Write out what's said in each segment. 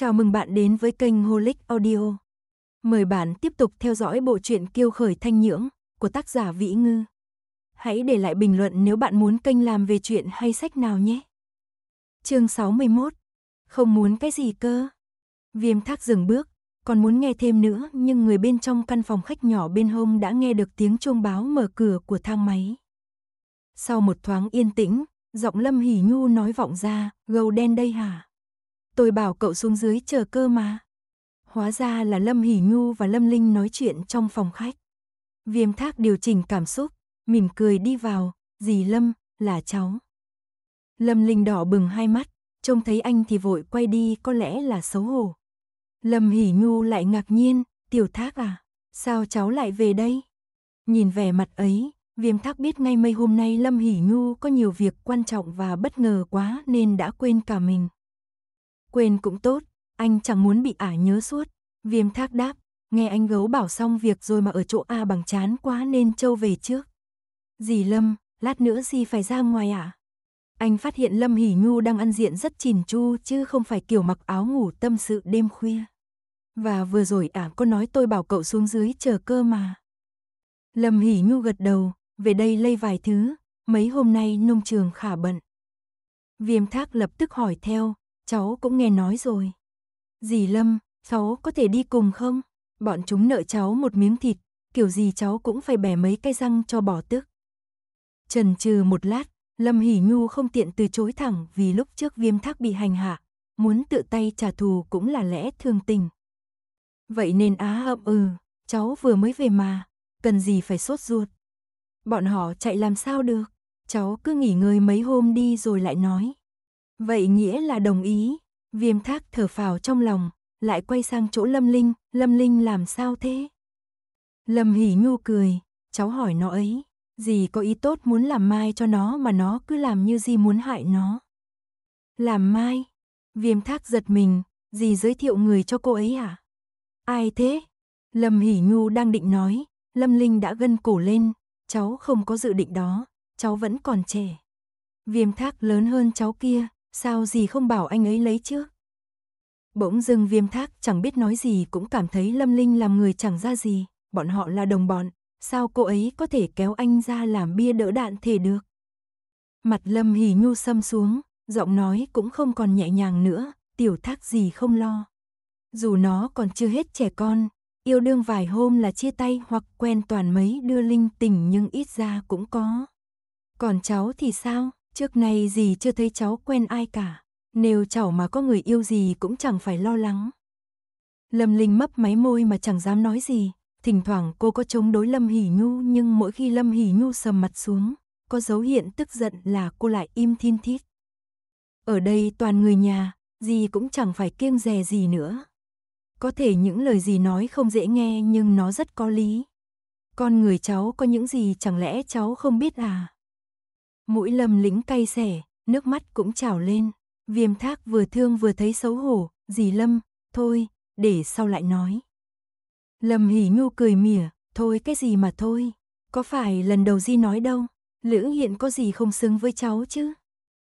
Chào mừng bạn đến với kênh Holic Audio. Mời bạn tiếp tục theo dõi bộ truyện Kiêu khởi thanh nhưỡng của tác giả Vĩ Ngư. Hãy để lại bình luận nếu bạn muốn kênh làm về chuyện hay sách nào nhé. Chương 61. Không muốn cái gì cơ? Viêm Thác dừng bước, còn muốn nghe thêm nữa, nhưng người bên trong căn phòng khách nhỏ bên hông đã nghe được tiếng chuông báo mở cửa của thang máy. Sau một thoáng yên tĩnh, giọng Lâm Hỉ Nhu nói vọng ra, "Gầu đen đây hả?" tôi bảo cậu xuống dưới chờ cơ mà. Hóa ra là Lâm Hỷ Nhu và Lâm Linh nói chuyện trong phòng khách. Viêm thác điều chỉnh cảm xúc, mỉm cười đi vào, dì Lâm, là cháu. Lâm Linh đỏ bừng hai mắt, trông thấy anh thì vội quay đi có lẽ là xấu hổ. Lâm Hỷ Nhu lại ngạc nhiên, tiểu thác à, sao cháu lại về đây? Nhìn vẻ mặt ấy, viêm thác biết ngay mây hôm nay Lâm Hỷ Nhu có nhiều việc quan trọng và bất ngờ quá nên đã quên cả mình quên cũng tốt, anh chẳng muốn bị ả nhớ suốt. Viêm thác đáp, nghe anh gấu bảo xong việc rồi mà ở chỗ A bằng chán quá nên Châu về trước. Dì Lâm, lát nữa gì phải ra ngoài ạ. À? Anh phát hiện Lâm Hỷ Nhu đang ăn diện rất chỉn chu chứ không phải kiểu mặc áo ngủ tâm sự đêm khuya. Và vừa rồi ả à, có nói tôi bảo cậu xuống dưới chờ cơ mà. Lâm Hỷ Nhu gật đầu, về đây lây vài thứ, mấy hôm nay nông trường khả bận. Viêm thác lập tức hỏi theo, cháu cũng nghe nói rồi. Dì Lâm, cháu có thể đi cùng không? Bọn chúng nợ cháu một miếng thịt, kiểu gì cháu cũng phải bẻ mấy cái răng cho bỏ tức. Trần trừ một lát, Lâm Hỷ Nhu không tiện từ chối thẳng vì lúc trước viêm thác bị hành hạ, muốn tự tay trả thù cũng là lẽ thương tình. Vậy nên á hậm ừ, cháu vừa mới về mà, cần gì phải sốt ruột. Bọn họ chạy làm sao được, cháu cứ nghỉ ngơi mấy hôm đi rồi lại nói. Vậy nghĩa là đồng ý, viêm thác thở phào trong lòng, lại quay sang chỗ Lâm Linh, Lâm Linh làm sao thế? Lâm Hỷ Nhu cười, cháu hỏi nó ấy, gì có ý tốt muốn làm mai cho nó mà nó cứ làm như gì muốn hại nó. Làm mai? Viêm thác giật mình, gì giới thiệu người cho cô ấy à? Ai thế? Lâm Hỷ Nhu đang định nói, Lâm Linh đã gân cổ lên, cháu không có dự định đó, cháu vẫn còn trẻ. Viêm thác lớn hơn cháu kia, sao gì không bảo anh ấy lấy chứ? Bỗng dưng viêm thác chẳng biết nói gì cũng cảm thấy Lâm Linh làm người chẳng ra gì, bọn họ là đồng bọn, sao cô ấy có thể kéo anh ra làm bia đỡ đạn thể được? Mặt Lâm hỉ nhu sâm xuống, giọng nói cũng không còn nhẹ nhàng nữa, tiểu thác gì không lo. Dù nó còn chưa hết trẻ con, yêu đương vài hôm là chia tay hoặc quen toàn mấy đưa linh tình nhưng ít ra cũng có. Còn cháu thì sao? Trước nay gì chưa thấy cháu quen ai cả, nếu cháu mà có người yêu gì cũng chẳng phải lo lắng. Lâm Linh mấp máy môi mà chẳng dám nói gì, thỉnh thoảng cô có chống đối Lâm Hỷ Nhu nhưng mỗi khi Lâm Hỷ Nhu sầm mặt xuống, có dấu hiện tức giận là cô lại im thiên thít. Ở đây toàn người nhà, gì cũng chẳng phải kiêng dè gì nữa. Có thể những lời gì nói không dễ nghe nhưng nó rất có lý. Con người cháu có những gì chẳng lẽ cháu không biết à? mũi lâm lính cay xẻ, nước mắt cũng trào lên. Viêm thác vừa thương vừa thấy xấu hổ, dì lâm, thôi, để sau lại nói. Lâm hỉ nhu cười mỉa, thôi cái gì mà thôi, có phải lần đầu di nói đâu, Lữ Hiện có gì không xứng với cháu chứ?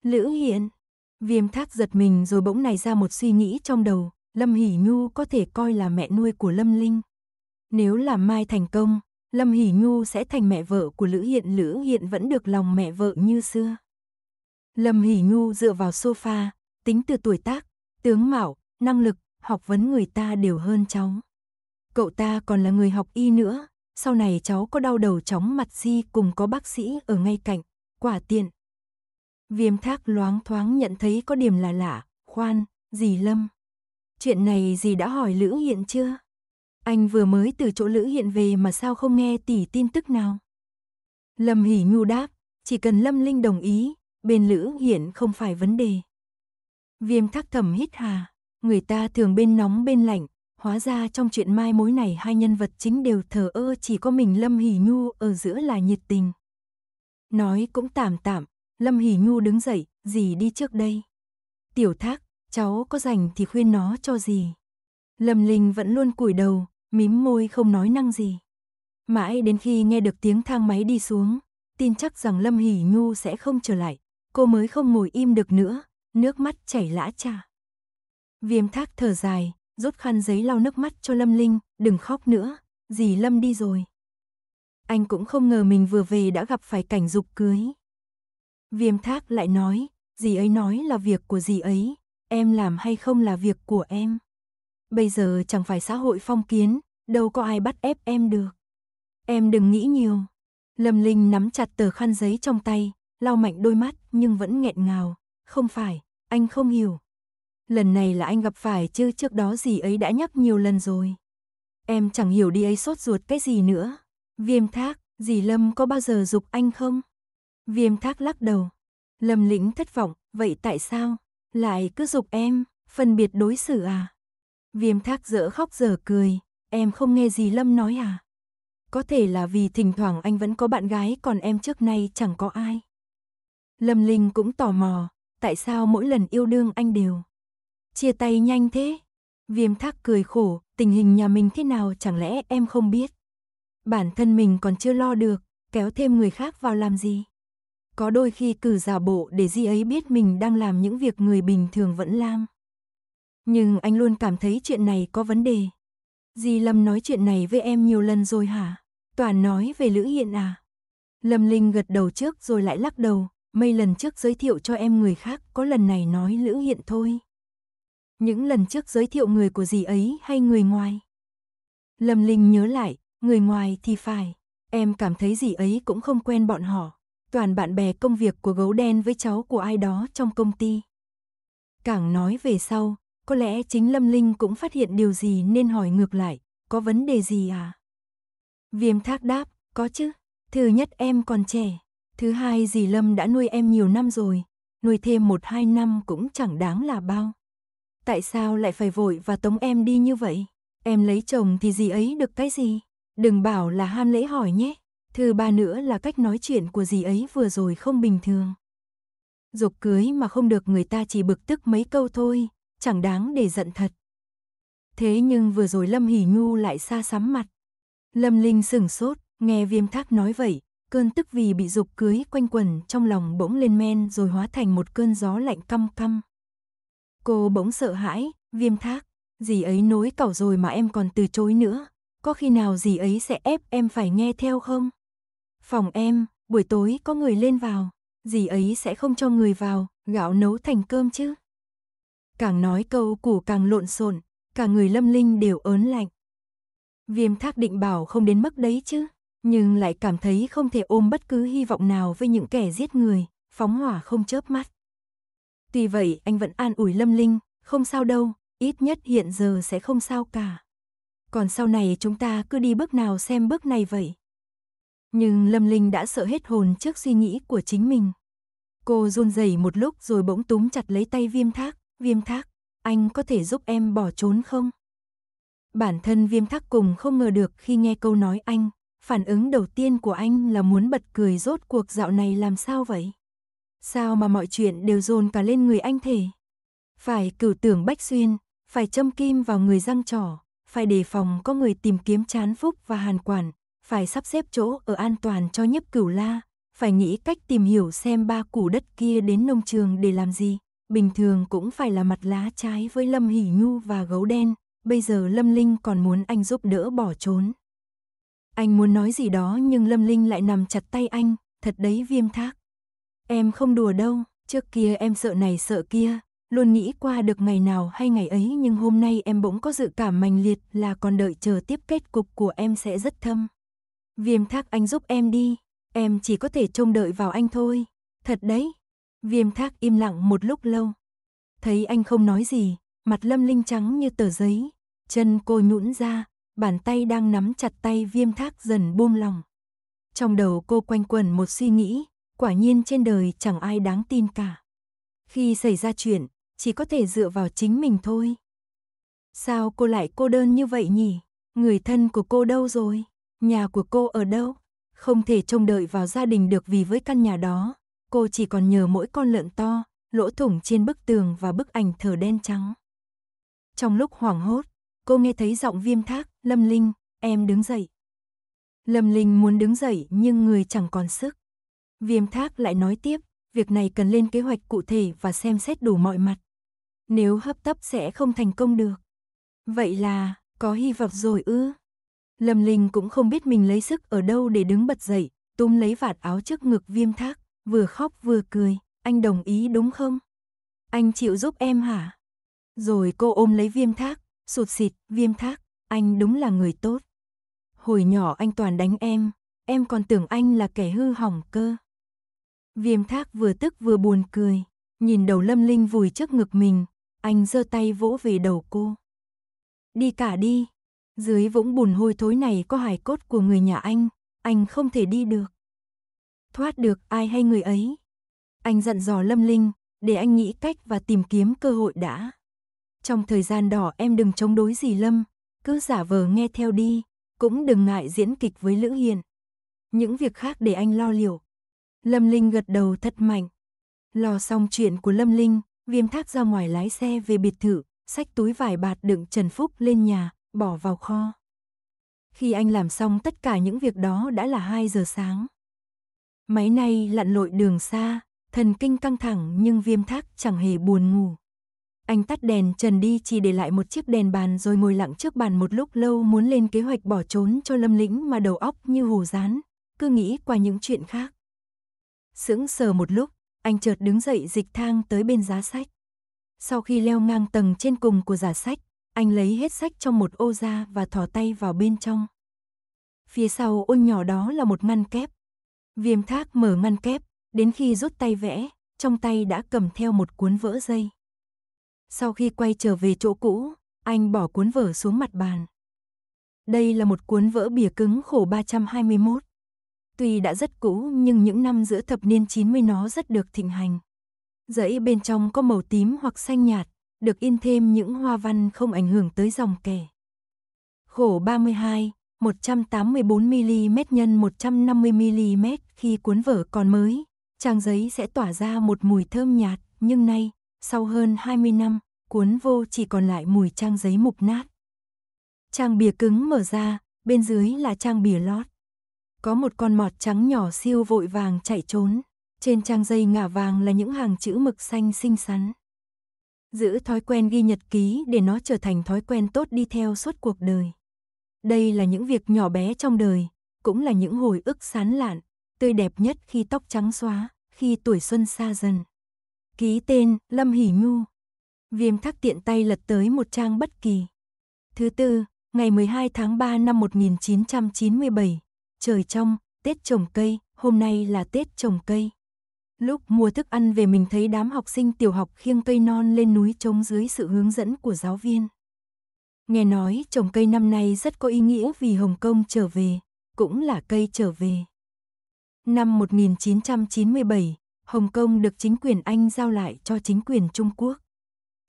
Lữ Hiện, viêm thác giật mình rồi bỗng này ra một suy nghĩ trong đầu, Lâm hỉ Nhu có thể coi là mẹ nuôi của Lâm Linh. Nếu là Mai thành công, Lâm Hỷ Nhu sẽ thành mẹ vợ của Lữ Hiện Lữ Hiện vẫn được lòng mẹ vợ như xưa. Lâm Hỷ Nhu dựa vào sofa, tính từ tuổi tác, tướng mạo, năng lực, học vấn người ta đều hơn cháu. Cậu ta còn là người học y nữa, sau này cháu có đau đầu chóng mặt gì cùng có bác sĩ ở ngay cạnh, quả tiện. Viêm thác loáng thoáng nhận thấy có điểm là lạ, khoan, gì Lâm. Chuyện này gì đã hỏi Lữ Hiện chưa? Anh vừa mới từ chỗ Lữ Hiện về mà sao không nghe tỉ tin tức nào? Lâm Hỷ Nhu đáp, chỉ cần Lâm Linh đồng ý, bên Lữ Hiện không phải vấn đề. Viêm thắc thầm hít hà, người ta thường bên nóng bên lạnh, hóa ra trong chuyện mai mối này hai nhân vật chính đều thờ ơ chỉ có mình Lâm Hỷ Nhu ở giữa là nhiệt tình. Nói cũng tạm tạm, Lâm Hỷ Nhu đứng dậy, dì đi trước đây. Tiểu thác, cháu có rảnh thì khuyên nó cho gì. Lâm Linh vẫn luôn cúi đầu, mím môi không nói năng gì. Mãi đến khi nghe được tiếng thang máy đi xuống, tin chắc rằng Lâm Hỷ Nhu sẽ không trở lại, cô mới không ngồi im được nữa, nước mắt chảy lã trà. Viêm thác thở dài, rút khăn giấy lau nước mắt cho Lâm Linh, đừng khóc nữa, dì Lâm đi rồi. Anh cũng không ngờ mình vừa về đã gặp phải cảnh dục cưới. Viêm thác lại nói, dì ấy nói là việc của dì ấy, em làm hay không là việc của em. Bây giờ chẳng phải xã hội phong kiến, đâu có ai bắt ép em được. Em đừng nghĩ nhiều. Lâm Linh nắm chặt tờ khăn giấy trong tay, lau mạnh đôi mắt nhưng vẫn nghẹn ngào. Không phải, anh không hiểu. Lần này là anh gặp phải chứ trước đó gì ấy đã nhắc nhiều lần rồi. Em chẳng hiểu đi ấy sốt ruột cái gì nữa. Viêm thác, dì Lâm có bao giờ dục anh không? Viêm thác lắc đầu. Lâm lĩnh thất vọng, vậy tại sao? Lại cứ dục em, phân biệt đối xử à? Viêm thác dỡ khóc dở cười, em không nghe gì Lâm nói à? Có thể là vì thỉnh thoảng anh vẫn có bạn gái còn em trước nay chẳng có ai. Lâm Linh cũng tò mò, tại sao mỗi lần yêu đương anh đều chia tay nhanh thế? Viêm thác cười khổ, tình hình nhà mình thế nào chẳng lẽ em không biết? Bản thân mình còn chưa lo được, kéo thêm người khác vào làm gì? Có đôi khi cử giả bộ để gì ấy biết mình đang làm những việc người bình thường vẫn làm. Nhưng anh luôn cảm thấy chuyện này có vấn đề. Di Lâm nói chuyện này với em nhiều lần rồi hả? Toàn nói về Lữ Hiện à? Lâm Linh gật đầu trước rồi lại lắc đầu, mấy lần trước giới thiệu cho em người khác, có lần này nói Lữ Hiện thôi. Những lần trước giới thiệu người của dì ấy hay người ngoài? Lâm Linh nhớ lại, người ngoài thì phải, em cảm thấy dì ấy cũng không quen bọn họ, toàn bạn bè công việc của gấu đen với cháu của ai đó trong công ty. Càng nói về sau, có lẽ chính Lâm Linh cũng phát hiện điều gì nên hỏi ngược lại, có vấn đề gì à? Viêm thác đáp, có chứ, thứ nhất em còn trẻ, thứ hai dì Lâm đã nuôi em nhiều năm rồi, nuôi thêm một hai năm cũng chẳng đáng là bao. Tại sao lại phải vội và tống em đi như vậy? Em lấy chồng thì dì ấy được cái gì? Đừng bảo là ham lễ hỏi nhé. Thứ ba nữa là cách nói chuyện của dì ấy vừa rồi không bình thường. Dục cưới mà không được người ta chỉ bực tức mấy câu thôi, chẳng đáng để giận thật. Thế nhưng vừa rồi Lâm Hỷ Nhu lại xa sắm mặt. Lâm Linh sừng sốt, nghe viêm thác nói vậy, cơn tức vì bị dục cưới quanh quần trong lòng bỗng lên men rồi hóa thành một cơn gió lạnh căm căm. Cô bỗng sợ hãi, viêm thác, gì ấy nối cẩu rồi mà em còn từ chối nữa, có khi nào gì ấy sẽ ép em phải nghe theo không? Phòng em, buổi tối có người lên vào, gì ấy sẽ không cho người vào, gạo nấu thành cơm chứ càng nói câu củ càng lộn xộn, cả người lâm linh đều ớn lạnh. Viêm thác định bảo không đến mức đấy chứ, nhưng lại cảm thấy không thể ôm bất cứ hy vọng nào với những kẻ giết người, phóng hỏa không chớp mắt. Tuy vậy anh vẫn an ủi lâm linh, không sao đâu, ít nhất hiện giờ sẽ không sao cả. Còn sau này chúng ta cứ đi bước nào xem bước này vậy. Nhưng Lâm Linh đã sợ hết hồn trước suy nghĩ của chính mình. Cô run rẩy một lúc rồi bỗng túm chặt lấy tay viêm thác, Viêm thác, anh có thể giúp em bỏ trốn không? Bản thân viêm thác cùng không ngờ được khi nghe câu nói anh, phản ứng đầu tiên của anh là muốn bật cười rốt cuộc dạo này làm sao vậy? Sao mà mọi chuyện đều dồn cả lên người anh thể? Phải cửu tưởng bách xuyên, phải châm kim vào người răng trỏ, phải đề phòng có người tìm kiếm chán phúc và hàn quản, phải sắp xếp chỗ ở an toàn cho nhấp cửu la, phải nghĩ cách tìm hiểu xem ba củ đất kia đến nông trường để làm gì bình thường cũng phải là mặt lá trái với Lâm Hỷ Nhu và gấu đen, bây giờ Lâm Linh còn muốn anh giúp đỡ bỏ trốn. Anh muốn nói gì đó nhưng Lâm Linh lại nằm chặt tay anh, thật đấy viêm thác. Em không đùa đâu, trước kia em sợ này sợ kia, luôn nghĩ qua được ngày nào hay ngày ấy nhưng hôm nay em bỗng có dự cảm mãnh liệt là còn đợi chờ tiếp kết cục của em sẽ rất thâm. Viêm thác anh giúp em đi, em chỉ có thể trông đợi vào anh thôi, thật đấy. Viêm thác im lặng một lúc lâu. Thấy anh không nói gì, mặt lâm linh trắng như tờ giấy, chân cô nhũn ra, bàn tay đang nắm chặt tay viêm thác dần buông lòng. Trong đầu cô quanh quẩn một suy nghĩ, quả nhiên trên đời chẳng ai đáng tin cả. Khi xảy ra chuyện, chỉ có thể dựa vào chính mình thôi. Sao cô lại cô đơn như vậy nhỉ? Người thân của cô đâu rồi? Nhà của cô ở đâu? Không thể trông đợi vào gia đình được vì với căn nhà đó, cô chỉ còn nhờ mỗi con lợn to, lỗ thủng trên bức tường và bức ảnh thờ đen trắng. Trong lúc hoảng hốt, cô nghe thấy giọng viêm thác, Lâm Linh, em đứng dậy. Lâm Linh muốn đứng dậy nhưng người chẳng còn sức. Viêm thác lại nói tiếp, việc này cần lên kế hoạch cụ thể và xem xét đủ mọi mặt. Nếu hấp tấp sẽ không thành công được. Vậy là, có hy vọng rồi ư? Lâm Linh cũng không biết mình lấy sức ở đâu để đứng bật dậy, túm lấy vạt áo trước ngực viêm thác vừa khóc vừa cười, anh đồng ý đúng không? Anh chịu giúp em hả? Rồi cô ôm lấy viêm thác, sụt xịt, viêm thác, anh đúng là người tốt. Hồi nhỏ anh toàn đánh em, em còn tưởng anh là kẻ hư hỏng cơ. Viêm thác vừa tức vừa buồn cười, nhìn đầu lâm linh vùi trước ngực mình, anh giơ tay vỗ về đầu cô. Đi cả đi, dưới vũng bùn hôi thối này có hài cốt của người nhà anh, anh không thể đi được thoát được ai hay người ấy. Anh dặn dò Lâm Linh, để anh nghĩ cách và tìm kiếm cơ hội đã. Trong thời gian đỏ em đừng chống đối gì Lâm, cứ giả vờ nghe theo đi, cũng đừng ngại diễn kịch với Lữ Hiền. Những việc khác để anh lo liệu. Lâm Linh gật đầu thật mạnh. Lo xong chuyện của Lâm Linh, Viêm Thác ra ngoài lái xe về biệt thự, xách túi vải bạt đựng Trần Phúc lên nhà, bỏ vào kho. Khi anh làm xong tất cả những việc đó đã là 2 giờ sáng. Máy này lặn lội đường xa, thần kinh căng thẳng nhưng viêm thác chẳng hề buồn ngủ. Anh tắt đèn trần đi chỉ để lại một chiếc đèn bàn rồi ngồi lặng trước bàn một lúc lâu muốn lên kế hoạch bỏ trốn cho lâm lĩnh mà đầu óc như hồ rán, cứ nghĩ qua những chuyện khác. Sững sờ một lúc, anh chợt đứng dậy dịch thang tới bên giá sách. Sau khi leo ngang tầng trên cùng của giả sách, anh lấy hết sách trong một ô ra và thò tay vào bên trong. Phía sau ô nhỏ đó là một ngăn kép, Viêm thác mở ngăn kép, đến khi rút tay vẽ, trong tay đã cầm theo một cuốn vỡ dây. Sau khi quay trở về chỗ cũ, anh bỏ cuốn vở xuống mặt bàn. Đây là một cuốn vỡ bìa cứng khổ 321. Tuy đã rất cũ nhưng những năm giữa thập niên 90 nó rất được thịnh hành. Giấy bên trong có màu tím hoặc xanh nhạt, được in thêm những hoa văn không ảnh hưởng tới dòng kẻ. Khổ 32, 184mm x 150mm khi cuốn vở còn mới, trang giấy sẽ tỏa ra một mùi thơm nhạt, nhưng nay, sau hơn 20 năm, cuốn vô chỉ còn lại mùi trang giấy mục nát. Trang bìa cứng mở ra, bên dưới là trang bìa lót. Có một con mọt trắng nhỏ siêu vội vàng chạy trốn, trên trang giấy ngả vàng là những hàng chữ mực xanh xinh xắn. Giữ thói quen ghi nhật ký để nó trở thành thói quen tốt đi theo suốt cuộc đời. Đây là những việc nhỏ bé trong đời, cũng là những hồi ức sán lạn, tươi đẹp nhất khi tóc trắng xóa, khi tuổi xuân xa dần. Ký tên Lâm Hỷ Nhu. Viêm thắc tiện tay lật tới một trang bất kỳ. Thứ tư, ngày 12 tháng 3 năm 1997, trời trong, Tết trồng cây, hôm nay là Tết trồng cây. Lúc mua thức ăn về mình thấy đám học sinh tiểu học khiêng cây non lên núi trống dưới sự hướng dẫn của giáo viên. Nghe nói trồng cây năm nay rất có ý nghĩa vì Hồng Kông trở về, cũng là cây trở về. Năm 1997, Hồng Kông được chính quyền Anh giao lại cho chính quyền Trung Quốc.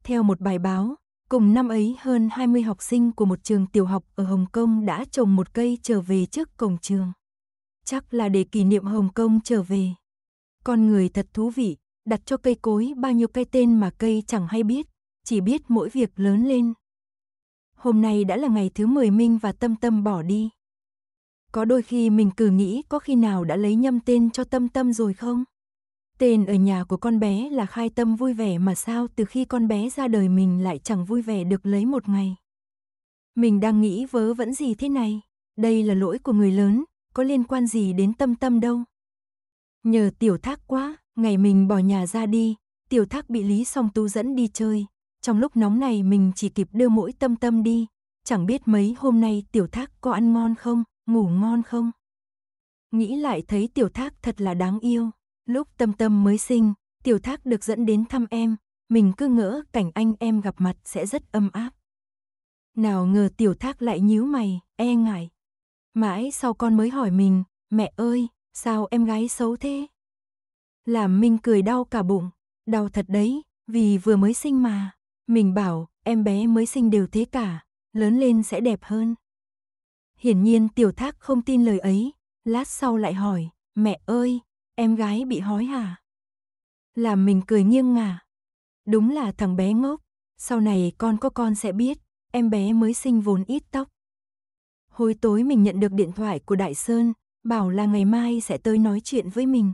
Theo một bài báo, cùng năm ấy hơn 20 học sinh của một trường tiểu học ở Hồng Kông đã trồng một cây trở về trước cổng trường. Chắc là để kỷ niệm Hồng Kông trở về. Con người thật thú vị, đặt cho cây cối bao nhiêu cái tên mà cây chẳng hay biết, chỉ biết mỗi việc lớn lên hôm nay đã là ngày thứ 10 Minh và Tâm Tâm bỏ đi. Có đôi khi mình cứ nghĩ có khi nào đã lấy nhầm tên cho Tâm Tâm rồi không? Tên ở nhà của con bé là Khai Tâm vui vẻ mà sao từ khi con bé ra đời mình lại chẳng vui vẻ được lấy một ngày. Mình đang nghĩ vớ vẫn gì thế này, đây là lỗi của người lớn, có liên quan gì đến Tâm Tâm đâu. Nhờ tiểu thác quá, ngày mình bỏ nhà ra đi, tiểu thác bị Lý Song Tú dẫn đi chơi, trong lúc nóng này mình chỉ kịp đưa mỗi tâm tâm đi, chẳng biết mấy hôm nay tiểu thác có ăn ngon không, ngủ ngon không. Nghĩ lại thấy tiểu thác thật là đáng yêu, lúc tâm tâm mới sinh, tiểu thác được dẫn đến thăm em, mình cứ ngỡ cảnh anh em gặp mặt sẽ rất âm áp. Nào ngờ tiểu thác lại nhíu mày, e ngại. Mãi sau con mới hỏi mình, mẹ ơi, sao em gái xấu thế? Làm mình cười đau cả bụng, đau thật đấy, vì vừa mới sinh mà. Mình bảo, em bé mới sinh đều thế cả, lớn lên sẽ đẹp hơn. Hiển nhiên tiểu thác không tin lời ấy, lát sau lại hỏi, mẹ ơi, em gái bị hói hả? Làm mình cười nghiêng ngả. Đúng là thằng bé ngốc, sau này con có con sẽ biết, em bé mới sinh vốn ít tóc. Hồi tối mình nhận được điện thoại của Đại Sơn, bảo là ngày mai sẽ tới nói chuyện với mình.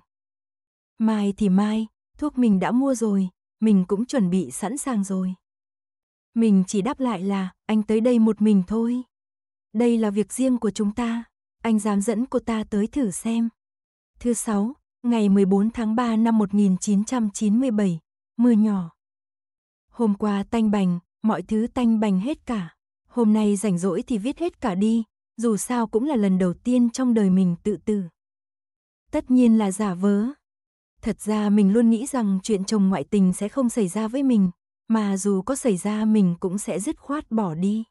Mai thì mai, thuốc mình đã mua rồi, mình cũng chuẩn bị sẵn sàng rồi. Mình chỉ đáp lại là, anh tới đây một mình thôi. Đây là việc riêng của chúng ta, anh dám dẫn cô ta tới thử xem. Thứ sáu, ngày 14 tháng 3 năm 1997, mưa nhỏ. Hôm qua tanh bành, mọi thứ tanh bành hết cả. Hôm nay rảnh rỗi thì viết hết cả đi, dù sao cũng là lần đầu tiên trong đời mình tự tử. Tất nhiên là giả vớ, Thật ra mình luôn nghĩ rằng chuyện chồng ngoại tình sẽ không xảy ra với mình, mà dù có xảy ra mình cũng sẽ dứt khoát bỏ đi.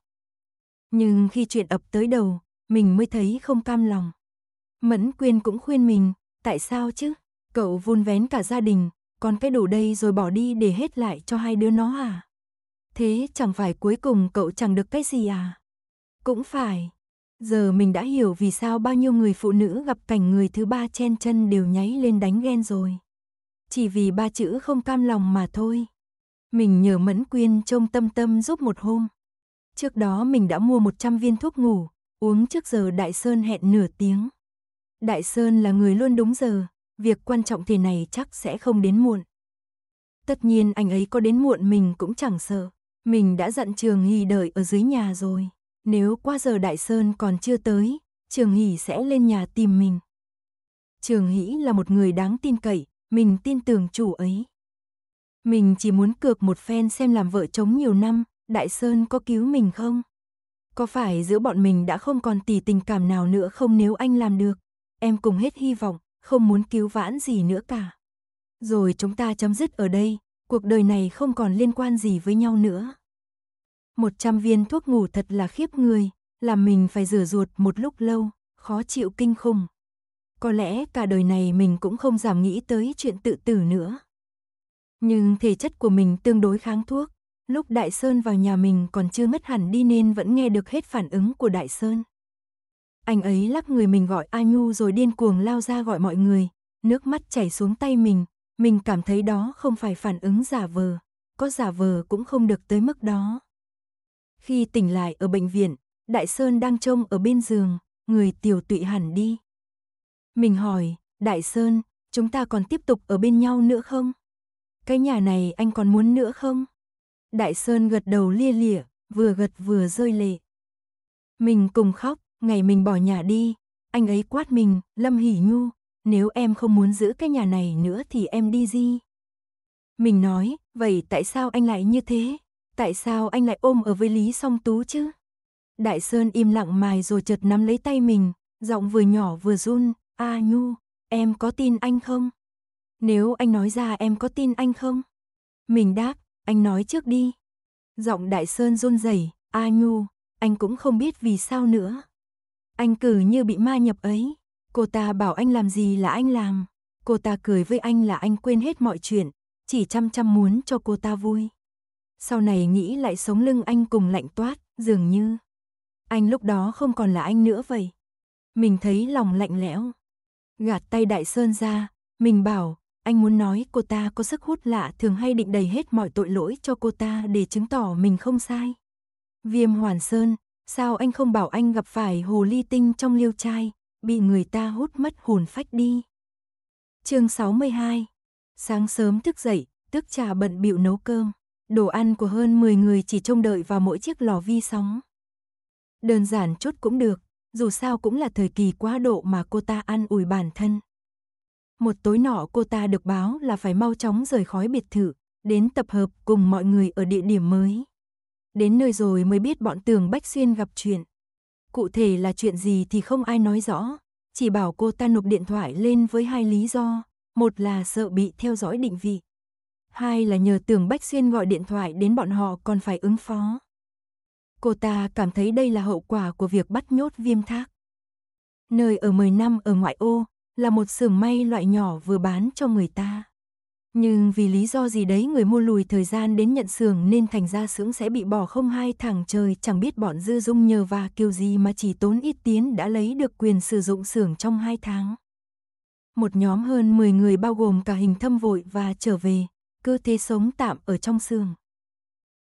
Nhưng khi chuyện ập tới đầu, mình mới thấy không cam lòng. Mẫn Quyên cũng khuyên mình, tại sao chứ? Cậu vun vén cả gia đình, còn cái đủ đây rồi bỏ đi để hết lại cho hai đứa nó à? Thế chẳng phải cuối cùng cậu chẳng được cái gì à? Cũng phải, Giờ mình đã hiểu vì sao bao nhiêu người phụ nữ gặp cảnh người thứ ba chen chân đều nháy lên đánh ghen rồi. Chỉ vì ba chữ không cam lòng mà thôi. Mình nhờ Mẫn Quyên trông tâm tâm giúp một hôm. Trước đó mình đã mua 100 viên thuốc ngủ, uống trước giờ Đại Sơn hẹn nửa tiếng. Đại Sơn là người luôn đúng giờ, việc quan trọng thế này chắc sẽ không đến muộn. Tất nhiên anh ấy có đến muộn mình cũng chẳng sợ, mình đã dặn Trường Hy đợi ở dưới nhà rồi. Nếu qua giờ Đại Sơn còn chưa tới, Trường Hỷ sẽ lên nhà tìm mình. Trường Hỷ là một người đáng tin cậy, mình tin tưởng chủ ấy. Mình chỉ muốn cược một phen xem làm vợ chồng nhiều năm, Đại Sơn có cứu mình không? Có phải giữa bọn mình đã không còn tỷ tình cảm nào nữa không nếu anh làm được? Em cùng hết hy vọng, không muốn cứu vãn gì nữa cả. Rồi chúng ta chấm dứt ở đây, cuộc đời này không còn liên quan gì với nhau nữa. 100 viên thuốc ngủ thật là khiếp người, làm mình phải rửa ruột một lúc lâu, khó chịu kinh khủng. Có lẽ cả đời này mình cũng không dám nghĩ tới chuyện tự tử nữa. Nhưng thể chất của mình tương đối kháng thuốc, lúc Đại Sơn vào nhà mình còn chưa mất hẳn đi nên vẫn nghe được hết phản ứng của Đại Sơn. Anh ấy lắp người mình gọi A Nhu rồi điên cuồng lao ra gọi mọi người, nước mắt chảy xuống tay mình, mình cảm thấy đó không phải phản ứng giả vờ, có giả vờ cũng không được tới mức đó. Khi tỉnh lại ở bệnh viện, Đại Sơn đang trông ở bên giường, người tiểu tụy hẳn đi. Mình hỏi, Đại Sơn, chúng ta còn tiếp tục ở bên nhau nữa không? Cái nhà này anh còn muốn nữa không? Đại Sơn gật đầu lia lịa, vừa gật vừa rơi lệ. Mình cùng khóc, ngày mình bỏ nhà đi, anh ấy quát mình, Lâm Hỷ Nhu, nếu em không muốn giữ cái nhà này nữa thì em đi gì? Mình nói, vậy tại sao anh lại như thế? tại sao anh lại ôm ở với Lý Song Tú chứ? Đại Sơn im lặng mài rồi chợt nắm lấy tay mình, giọng vừa nhỏ vừa run, "A Nhu, em có tin anh không? Nếu anh nói ra em có tin anh không?" Mình đáp, "Anh nói trước đi." Giọng Đại Sơn run rẩy, "A Nhu, anh cũng không biết vì sao nữa. Anh cử như bị ma nhập ấy, cô ta bảo anh làm gì là anh làm, cô ta cười với anh là anh quên hết mọi chuyện, chỉ chăm chăm muốn cho cô ta vui sau này nghĩ lại sống lưng anh cùng lạnh toát, dường như anh lúc đó không còn là anh nữa vậy. Mình thấy lòng lạnh lẽo. Gạt tay Đại Sơn ra, mình bảo, anh muốn nói cô ta có sức hút lạ thường hay định đầy hết mọi tội lỗi cho cô ta để chứng tỏ mình không sai. Viêm Hoàn Sơn, sao anh không bảo anh gặp phải hồ ly tinh trong liêu trai, bị người ta hút mất hồn phách đi. Chương 62. Sáng sớm thức dậy, tức trà bận bịu nấu cơm. Đồ ăn của hơn 10 người chỉ trông đợi vào mỗi chiếc lò vi sóng. Đơn giản chút cũng được, dù sao cũng là thời kỳ quá độ mà cô ta ăn ủi bản thân. Một tối nọ cô ta được báo là phải mau chóng rời khói biệt thự, đến tập hợp cùng mọi người ở địa điểm mới. Đến nơi rồi mới biết bọn tường Bách Xuyên gặp chuyện. Cụ thể là chuyện gì thì không ai nói rõ, chỉ bảo cô ta nộp điện thoại lên với hai lý do, một là sợ bị theo dõi định vị, hai là nhờ tưởng Bách Xuyên gọi điện thoại đến bọn họ còn phải ứng phó. Cô ta cảm thấy đây là hậu quả của việc bắt nhốt viêm thác. Nơi ở 10 năm ở ngoại ô là một xưởng may loại nhỏ vừa bán cho người ta. Nhưng vì lý do gì đấy người mua lùi thời gian đến nhận xưởng nên thành ra xưởng sẽ bị bỏ không hai thẳng trời chẳng biết bọn dư dung nhờ và kiều gì mà chỉ tốn ít tiến đã lấy được quyền sử dụng xưởng trong hai tháng. Một nhóm hơn 10 người bao gồm cả hình thâm vội và trở về, cứ thế sống tạm ở trong xương.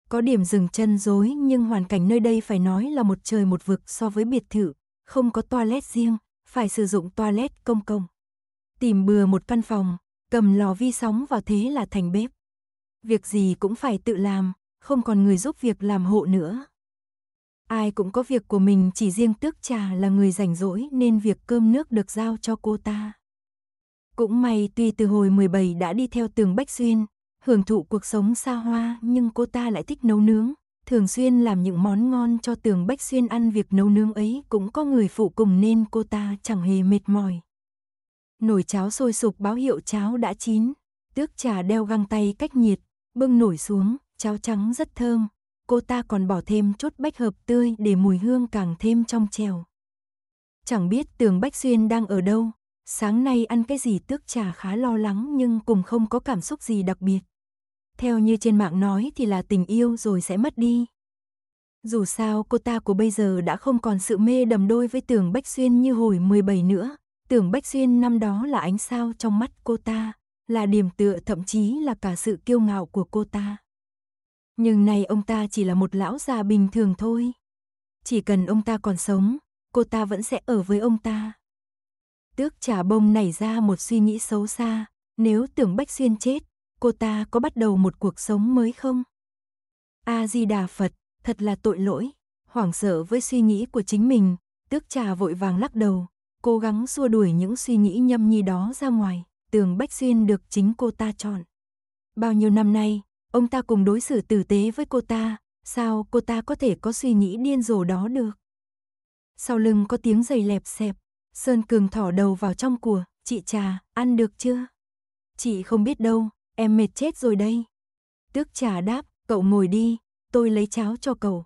Có điểm dừng chân dối nhưng hoàn cảnh nơi đây phải nói là một trời một vực so với biệt thự, không có toilet riêng, phải sử dụng toilet công công. Tìm bừa một căn phòng, cầm lò vi sóng vào thế là thành bếp. Việc gì cũng phải tự làm, không còn người giúp việc làm hộ nữa. Ai cũng có việc của mình chỉ riêng tước trà là người rảnh rỗi nên việc cơm nước được giao cho cô ta. Cũng may tuy từ hồi 17 đã đi theo tường Bách Xuyên, hưởng thụ cuộc sống xa hoa nhưng cô ta lại thích nấu nướng, thường xuyên làm những món ngon cho tường Bách Xuyên ăn việc nấu nướng ấy cũng có người phụ cùng nên cô ta chẳng hề mệt mỏi. Nồi cháo sôi sục báo hiệu cháo đã chín, tước trà đeo găng tay cách nhiệt, bưng nổi xuống, cháo trắng rất thơm, cô ta còn bỏ thêm chút bách hợp tươi để mùi hương càng thêm trong trèo. Chẳng biết tường Bách Xuyên đang ở đâu, Sáng nay ăn cái gì tước trà khá lo lắng nhưng cùng không có cảm xúc gì đặc biệt. Theo như trên mạng nói thì là tình yêu rồi sẽ mất đi. Dù sao cô ta của bây giờ đã không còn sự mê đầm đôi với tưởng Bách Xuyên như hồi 17 nữa. Tưởng Bách Xuyên năm đó là ánh sao trong mắt cô ta, là điểm tựa thậm chí là cả sự kiêu ngạo của cô ta. Nhưng nay ông ta chỉ là một lão già bình thường thôi. Chỉ cần ông ta còn sống, cô ta vẫn sẽ ở với ông ta. Tước trà bông nảy ra một suy nghĩ xấu xa, nếu tưởng Bách Xuyên chết, cô ta có bắt đầu một cuộc sống mới không? A-di-đà Phật, thật là tội lỗi, hoảng sợ với suy nghĩ của chính mình, tước trà vội vàng lắc đầu, cố gắng xua đuổi những suy nghĩ nhâm nhi đó ra ngoài, tưởng Bách Xuyên được chính cô ta chọn. Bao nhiêu năm nay, ông ta cùng đối xử tử tế với cô ta, sao cô ta có thể có suy nghĩ điên rồ đó được? Sau lưng có tiếng giày lẹp xẹp, Sơn Cường thỏ đầu vào trong của, chị trà, ăn được chưa? Chị không biết đâu, em mệt chết rồi đây. Tước trà đáp, cậu ngồi đi, tôi lấy cháo cho cậu.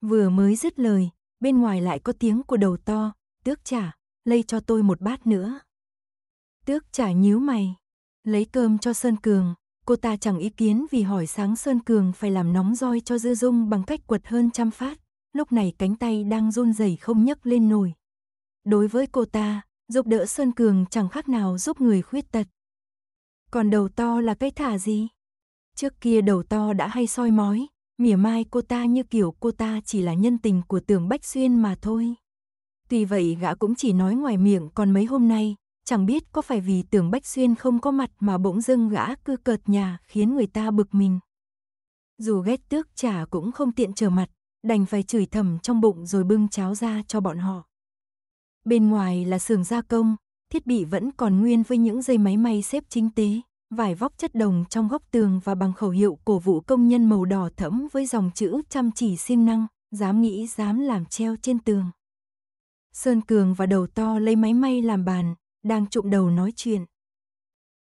Vừa mới dứt lời, bên ngoài lại có tiếng của đầu to, tước trà, lấy cho tôi một bát nữa. Tước trà nhíu mày, lấy cơm cho Sơn Cường, cô ta chẳng ý kiến vì hỏi sáng Sơn Cường phải làm nóng roi cho dư dung bằng cách quật hơn trăm phát. Lúc này cánh tay đang run rẩy không nhấc lên nổi, Đối với cô ta, giúp đỡ Sơn Cường chẳng khác nào giúp người khuyết tật. Còn đầu to là cái thả gì? Trước kia đầu to đã hay soi mói, mỉa mai cô ta như kiểu cô ta chỉ là nhân tình của tưởng Bách Xuyên mà thôi. Tuy vậy gã cũng chỉ nói ngoài miệng còn mấy hôm nay, chẳng biết có phải vì tưởng Bách Xuyên không có mặt mà bỗng dưng gã cư cợt nhà khiến người ta bực mình. Dù ghét tước trả cũng không tiện trở mặt, đành phải chửi thầm trong bụng rồi bưng cháo ra cho bọn họ. Bên ngoài là xưởng gia công, thiết bị vẫn còn nguyên với những dây máy may xếp chính tế, vải vóc chất đồng trong góc tường và bằng khẩu hiệu cổ vũ công nhân màu đỏ thẫm với dòng chữ chăm chỉ siêng năng, dám nghĩ dám làm treo trên tường. Sơn Cường và đầu to lấy máy may làm bàn, đang trụng đầu nói chuyện.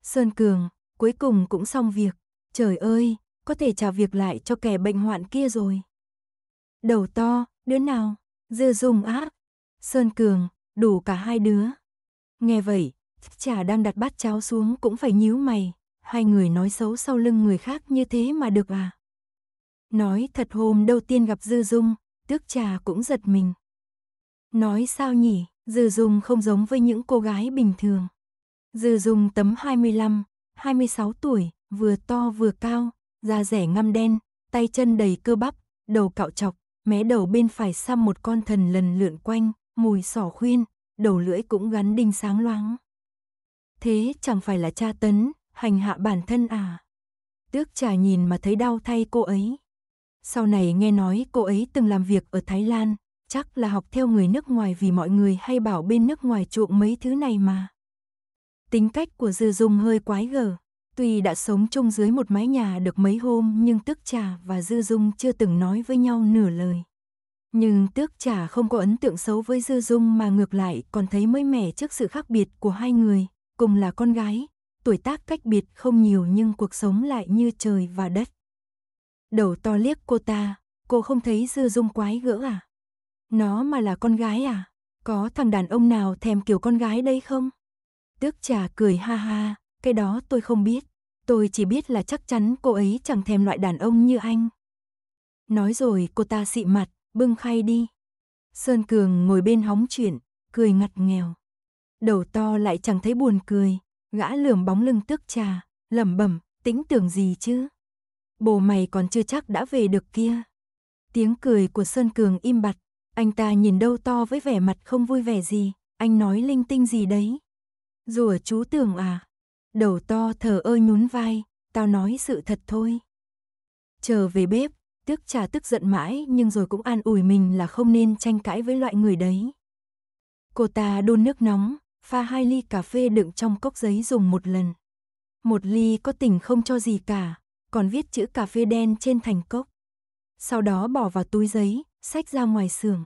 Sơn Cường, cuối cùng cũng xong việc. Trời ơi, có thể trả việc lại cho kẻ bệnh hoạn kia rồi. Đầu to, đứa nào? dưa dùng á. Sơn Cường, đủ cả hai đứa. Nghe vậy, chả đang đặt bát cháo xuống cũng phải nhíu mày, hai người nói xấu sau lưng người khác như thế mà được à. Nói thật hôm đầu tiên gặp Dư Dung, tước trà cũng giật mình. Nói sao nhỉ, Dư Dung không giống với những cô gái bình thường. Dư Dung tấm 25, 26 tuổi, vừa to vừa cao, da rẻ ngăm đen, tay chân đầy cơ bắp, đầu cạo chọc, mé đầu bên phải xăm một con thần lần lượn quanh, mùi sỏ khuyên, đầu lưỡi cũng gắn đinh sáng loáng. Thế chẳng phải là cha tấn, hành hạ bản thân à? Tước trà nhìn mà thấy đau thay cô ấy. Sau này nghe nói cô ấy từng làm việc ở Thái Lan, chắc là học theo người nước ngoài vì mọi người hay bảo bên nước ngoài chuộng mấy thứ này mà. Tính cách của Dư Dung hơi quái gở, tuy đã sống chung dưới một mái nhà được mấy hôm nhưng Tước Trà và Dư Dung chưa từng nói với nhau nửa lời. Nhưng tước trà không có ấn tượng xấu với Dư Dung mà ngược lại còn thấy mới mẻ trước sự khác biệt của hai người, cùng là con gái, tuổi tác cách biệt không nhiều nhưng cuộc sống lại như trời và đất. Đầu to liếc cô ta, cô không thấy Dư Dung quái gỡ à? Nó mà là con gái à? Có thằng đàn ông nào thèm kiểu con gái đây không? Tước trà cười ha ha, cái đó tôi không biết. Tôi chỉ biết là chắc chắn cô ấy chẳng thèm loại đàn ông như anh. Nói rồi cô ta xị mặt, bưng khay đi. Sơn Cường ngồi bên hóng chuyện, cười ngặt nghèo. Đầu to lại chẳng thấy buồn cười, gã lườm bóng lưng tước trà, lẩm bẩm, tính tưởng gì chứ? Bồ mày còn chưa chắc đã về được kia. Tiếng cười của Sơn Cường im bặt, anh ta nhìn đâu to với vẻ mặt không vui vẻ gì, anh nói linh tinh gì đấy. Rùa chú tưởng à? Đầu to thở ơi nhún vai, tao nói sự thật thôi. Chờ về bếp, Tước trà tức giận mãi nhưng rồi cũng an ủi mình là không nên tranh cãi với loại người đấy. Cô ta đun nước nóng, pha hai ly cà phê đựng trong cốc giấy dùng một lần. Một ly có tình không cho gì cả, còn viết chữ cà phê đen trên thành cốc. Sau đó bỏ vào túi giấy, xách ra ngoài xưởng.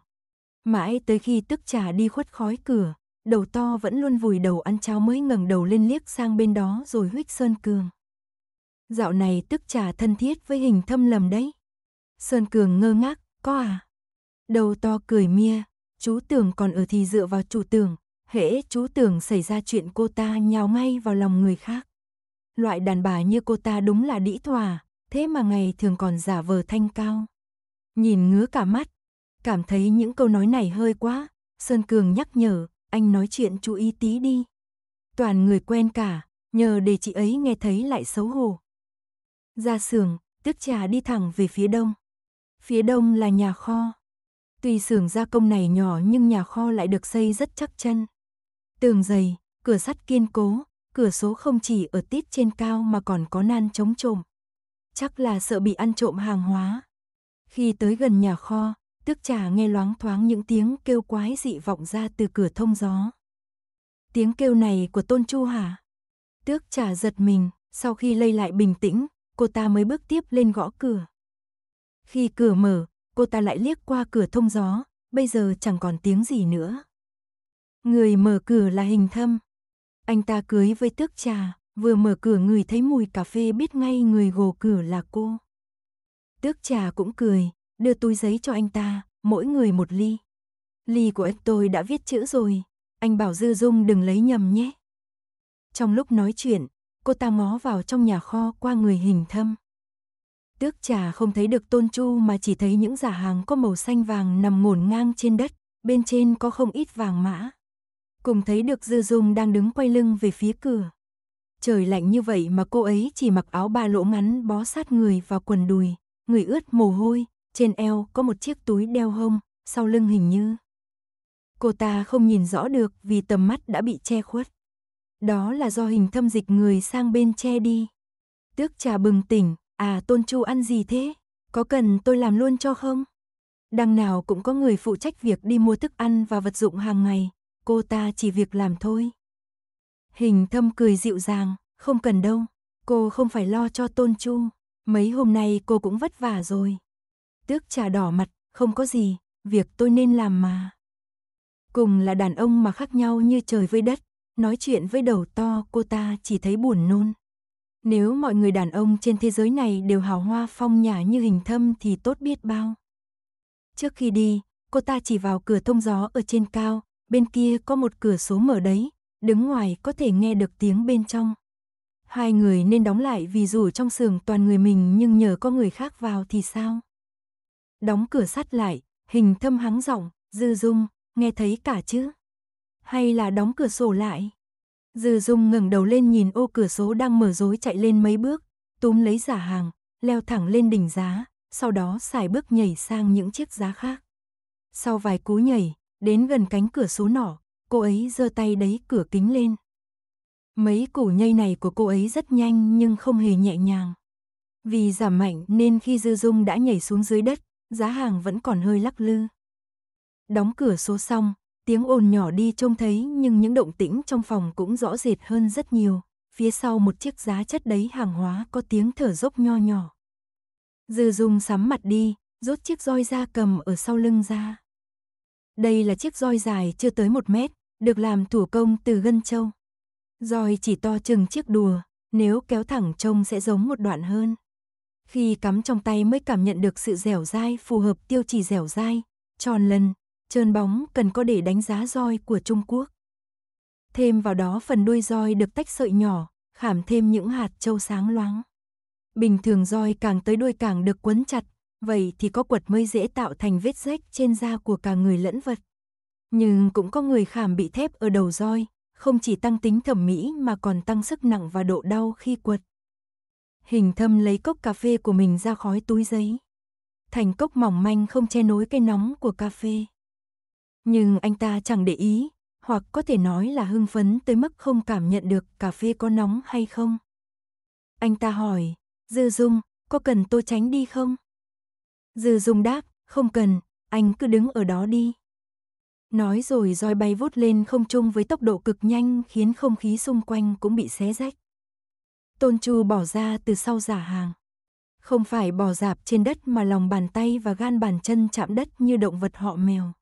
Mãi tới khi tức trà đi khuất khói cửa, đầu to vẫn luôn vùi đầu ăn cháo mới ngẩng đầu lên liếc sang bên đó rồi huých sơn cường. Dạo này tức trà thân thiết với hình thâm lầm đấy. Sơn Cường ngơ ngác, có à? Đầu to cười mia, chú tưởng còn ở thì dựa vào chủ tưởng, hễ chú tưởng xảy ra chuyện cô ta nhào ngay vào lòng người khác. Loại đàn bà như cô ta đúng là đĩ thòa, thế mà ngày thường còn giả vờ thanh cao. Nhìn ngứa cả mắt, cảm thấy những câu nói này hơi quá, Sơn Cường nhắc nhở, anh nói chuyện chú ý tí đi. Toàn người quen cả, nhờ để chị ấy nghe thấy lại xấu hổ. Ra sường tức trà đi thẳng về phía đông. Phía đông là nhà kho. Tuy xưởng gia công này nhỏ nhưng nhà kho lại được xây rất chắc chân. Tường dày, cửa sắt kiên cố, cửa số không chỉ ở tít trên cao mà còn có nan chống trộm. Chắc là sợ bị ăn trộm hàng hóa. Khi tới gần nhà kho, tước trà nghe loáng thoáng những tiếng kêu quái dị vọng ra từ cửa thông gió. Tiếng kêu này của Tôn Chu hả? Tước trà giật mình, sau khi lây lại bình tĩnh, cô ta mới bước tiếp lên gõ cửa. Khi cửa mở, cô ta lại liếc qua cửa thông gió, bây giờ chẳng còn tiếng gì nữa. Người mở cửa là hình thâm. Anh ta cưới với tước trà, vừa mở cửa người thấy mùi cà phê biết ngay người gồ cửa là cô. Tước trà cũng cười, đưa túi giấy cho anh ta, mỗi người một ly. Ly của anh tôi đã viết chữ rồi, anh bảo Dư Dung đừng lấy nhầm nhé. Trong lúc nói chuyện, cô ta ngó vào trong nhà kho qua người hình thâm. Tước trà không thấy được tôn chu mà chỉ thấy những giả dạ hàng có màu xanh vàng nằm ngổn ngang trên đất, bên trên có không ít vàng mã. Cùng thấy được dư dung đang đứng quay lưng về phía cửa. Trời lạnh như vậy mà cô ấy chỉ mặc áo ba lỗ ngắn bó sát người và quần đùi, người ướt mồ hôi, trên eo có một chiếc túi đeo hông, sau lưng hình như. Cô ta không nhìn rõ được vì tầm mắt đã bị che khuất. Đó là do hình thâm dịch người sang bên che đi. Tước trà bừng tỉnh, À Tôn Chu ăn gì thế? Có cần tôi làm luôn cho không? Đằng nào cũng có người phụ trách việc đi mua thức ăn và vật dụng hàng ngày, cô ta chỉ việc làm thôi. Hình thâm cười dịu dàng, không cần đâu, cô không phải lo cho Tôn Chu, mấy hôm nay cô cũng vất vả rồi. Tước trà đỏ mặt, không có gì, việc tôi nên làm mà. Cùng là đàn ông mà khác nhau như trời với đất, nói chuyện với đầu to cô ta chỉ thấy buồn nôn. Nếu mọi người đàn ông trên thế giới này đều hào hoa phong nhã như hình thâm thì tốt biết bao. Trước khi đi, cô ta chỉ vào cửa thông gió ở trên cao, bên kia có một cửa số mở đấy, đứng ngoài có thể nghe được tiếng bên trong. Hai người nên đóng lại vì dù trong xưởng toàn người mình nhưng nhờ có người khác vào thì sao? Đóng cửa sắt lại, hình thâm hắng giọng, dư dung, nghe thấy cả chứ? Hay là đóng cửa sổ lại? Dư Dung ngẩng đầu lên nhìn ô cửa số đang mở rối chạy lên mấy bước, túm lấy giả hàng, leo thẳng lên đỉnh giá, sau đó xài bước nhảy sang những chiếc giá khác. Sau vài cú nhảy, đến gần cánh cửa số nỏ, cô ấy giơ tay đấy cửa kính lên. Mấy củ nhây này của cô ấy rất nhanh nhưng không hề nhẹ nhàng. Vì giảm mạnh nên khi Dư Dung đã nhảy xuống dưới đất, giá hàng vẫn còn hơi lắc lư. Đóng cửa số xong, Tiếng ồn nhỏ đi trông thấy nhưng những động tĩnh trong phòng cũng rõ rệt hơn rất nhiều. Phía sau một chiếc giá chất đấy hàng hóa có tiếng thở dốc nho nhỏ. Dư dùng sắm mặt đi, rút chiếc roi ra cầm ở sau lưng ra. Đây là chiếc roi dài chưa tới một mét, được làm thủ công từ gân trâu. Roi chỉ to chừng chiếc đùa, nếu kéo thẳng trông sẽ giống một đoạn hơn. Khi cắm trong tay mới cảm nhận được sự dẻo dai phù hợp tiêu chỉ dẻo dai, tròn lần, trơn bóng cần có để đánh giá roi của Trung Quốc. Thêm vào đó phần đuôi roi được tách sợi nhỏ, khảm thêm những hạt châu sáng loáng. Bình thường roi càng tới đuôi càng được quấn chặt, vậy thì có quật mới dễ tạo thành vết rách trên da của cả người lẫn vật. Nhưng cũng có người khảm bị thép ở đầu roi, không chỉ tăng tính thẩm mỹ mà còn tăng sức nặng và độ đau khi quật. Hình thâm lấy cốc cà phê của mình ra khói túi giấy. Thành cốc mỏng manh không che nối cái nóng của cà phê. Nhưng anh ta chẳng để ý, hoặc có thể nói là hưng phấn tới mức không cảm nhận được cà phê có nóng hay không. Anh ta hỏi, Dư Dung, có cần tôi tránh đi không? Dư Dung đáp, không cần, anh cứ đứng ở đó đi. Nói rồi roi bay vút lên không trung với tốc độ cực nhanh khiến không khí xung quanh cũng bị xé rách. Tôn Chu bỏ ra từ sau giả hàng. Không phải bỏ dạp trên đất mà lòng bàn tay và gan bàn chân chạm đất như động vật họ mèo.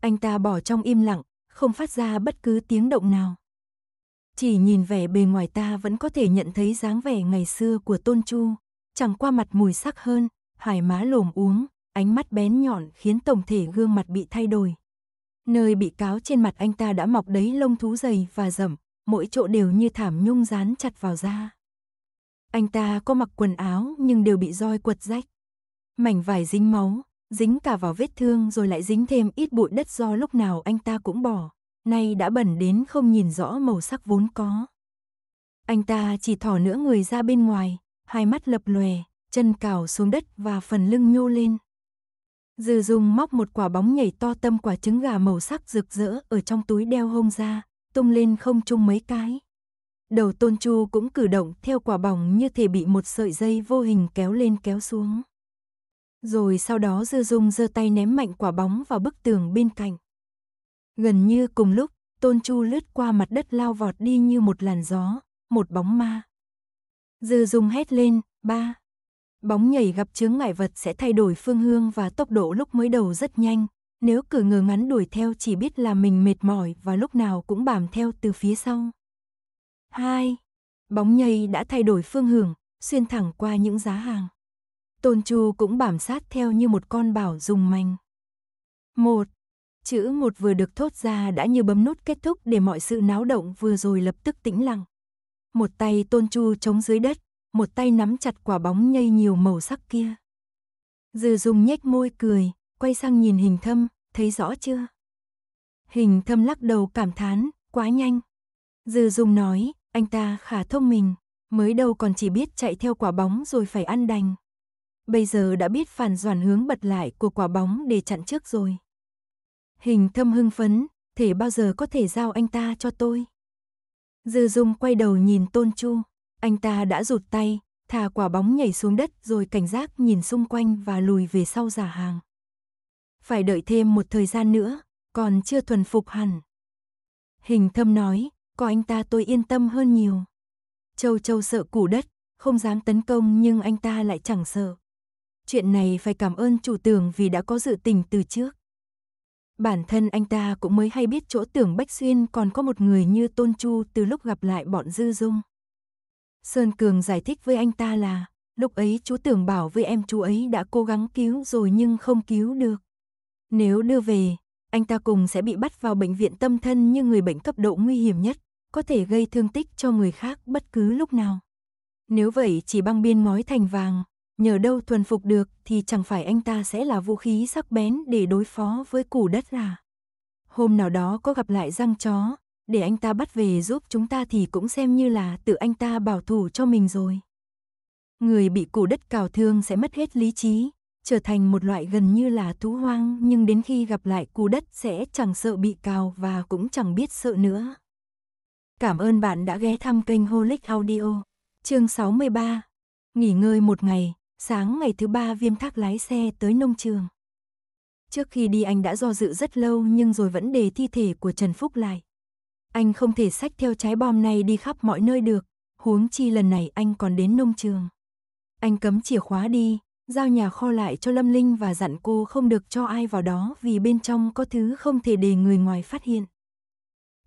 Anh ta bỏ trong im lặng, không phát ra bất cứ tiếng động nào. Chỉ nhìn vẻ bề ngoài ta vẫn có thể nhận thấy dáng vẻ ngày xưa của Tôn Chu, chẳng qua mặt mùi sắc hơn, hải má lồm uống, ánh mắt bén nhọn khiến tổng thể gương mặt bị thay đổi. Nơi bị cáo trên mặt anh ta đã mọc đấy lông thú dày và rậm, mỗi chỗ đều như thảm nhung dán chặt vào da. Anh ta có mặc quần áo nhưng đều bị roi quật rách. Mảnh vải dính máu, dính cả vào vết thương rồi lại dính thêm ít bụi đất do lúc nào anh ta cũng bỏ, nay đã bẩn đến không nhìn rõ màu sắc vốn có. Anh ta chỉ thỏ nửa người ra bên ngoài, hai mắt lập lòe, chân cào xuống đất và phần lưng nhô lên. Dư dùng móc một quả bóng nhảy to tâm quả trứng gà màu sắc rực rỡ ở trong túi đeo hông ra, tung lên không chung mấy cái. Đầu Tôn Chu cũng cử động theo quả bóng như thể bị một sợi dây vô hình kéo lên kéo xuống. Rồi sau đó Dư Dung giơ tay ném mạnh quả bóng vào bức tường bên cạnh. Gần như cùng lúc, Tôn Chu lướt qua mặt đất lao vọt đi như một làn gió, một bóng ma. Dư Dung hét lên, ba. Bóng nhảy gặp chướng ngại vật sẽ thay đổi phương hướng và tốc độ lúc mới đầu rất nhanh. Nếu cử ngờ ngắn đuổi theo chỉ biết là mình mệt mỏi và lúc nào cũng bám theo từ phía sau. hai Bóng nhảy đã thay đổi phương hướng, xuyên thẳng qua những giá hàng. Tôn Chu cũng bám sát theo như một con bảo dùng manh. Một, chữ một vừa được thốt ra đã như bấm nút kết thúc để mọi sự náo động vừa rồi lập tức tĩnh lặng. Một tay Tôn Chu chống dưới đất, một tay nắm chặt quả bóng nhây nhiều màu sắc kia. Dư dùng nhếch môi cười, quay sang nhìn hình thâm, thấy rõ chưa? Hình thâm lắc đầu cảm thán, quá nhanh. Dư dùng nói, anh ta khả thông mình, mới đầu còn chỉ biết chạy theo quả bóng rồi phải ăn đành bây giờ đã biết phản doản hướng bật lại của quả bóng để chặn trước rồi. Hình thâm hưng phấn, thể bao giờ có thể giao anh ta cho tôi? Dư Dung quay đầu nhìn Tôn Chu, anh ta đã rụt tay, thả quả bóng nhảy xuống đất rồi cảnh giác nhìn xung quanh và lùi về sau giả hàng. Phải đợi thêm một thời gian nữa, còn chưa thuần phục hẳn. Hình thâm nói, có anh ta tôi yên tâm hơn nhiều. Châu Châu sợ củ đất, không dám tấn công nhưng anh ta lại chẳng sợ chuyện này phải cảm ơn chủ tưởng vì đã có dự tình từ trước. Bản thân anh ta cũng mới hay biết chỗ tưởng Bách Xuyên còn có một người như Tôn Chu từ lúc gặp lại bọn Dư Dung. Sơn Cường giải thích với anh ta là, lúc ấy chú tưởng bảo với em chú ấy đã cố gắng cứu rồi nhưng không cứu được. Nếu đưa về, anh ta cùng sẽ bị bắt vào bệnh viện tâm thân như người bệnh cấp độ nguy hiểm nhất, có thể gây thương tích cho người khác bất cứ lúc nào. Nếu vậy chỉ băng biên ngói thành vàng, nhờ đâu thuần phục được thì chẳng phải anh ta sẽ là vũ khí sắc bén để đối phó với củ đất à. Hôm nào đó có gặp lại răng chó, để anh ta bắt về giúp chúng ta thì cũng xem như là tự anh ta bảo thủ cho mình rồi. Người bị củ đất cào thương sẽ mất hết lý trí, trở thành một loại gần như là thú hoang nhưng đến khi gặp lại cù đất sẽ chẳng sợ bị cào và cũng chẳng biết sợ nữa. Cảm ơn bạn đã ghé thăm kênh Holic Audio. Chương 63. Nghỉ ngơi một ngày, Sáng ngày thứ ba Viêm Thác lái xe tới nông trường. Trước khi đi anh đã do dự rất lâu nhưng rồi vẫn để thi thể của Trần Phúc lại. Anh không thể xách theo trái bom này đi khắp mọi nơi được, huống chi lần này anh còn đến nông trường. Anh cấm chìa khóa đi, giao nhà kho lại cho Lâm Linh và dặn cô không được cho ai vào đó vì bên trong có thứ không thể để người ngoài phát hiện.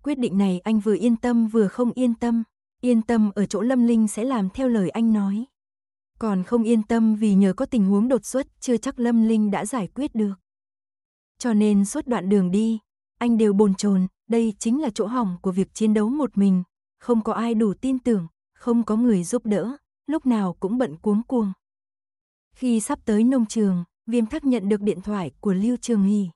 Quyết định này anh vừa yên tâm vừa không yên tâm, yên tâm ở chỗ Lâm Linh sẽ làm theo lời anh nói, còn không yên tâm vì nhờ có tình huống đột xuất chưa chắc Lâm Linh đã giải quyết được. Cho nên suốt đoạn đường đi, anh đều bồn chồn, đây chính là chỗ hỏng của việc chiến đấu một mình, không có ai đủ tin tưởng, không có người giúp đỡ, lúc nào cũng bận cuống cuồng. Khi sắp tới nông trường, Viêm Thắc nhận được điện thoại của Lưu Trường Hy.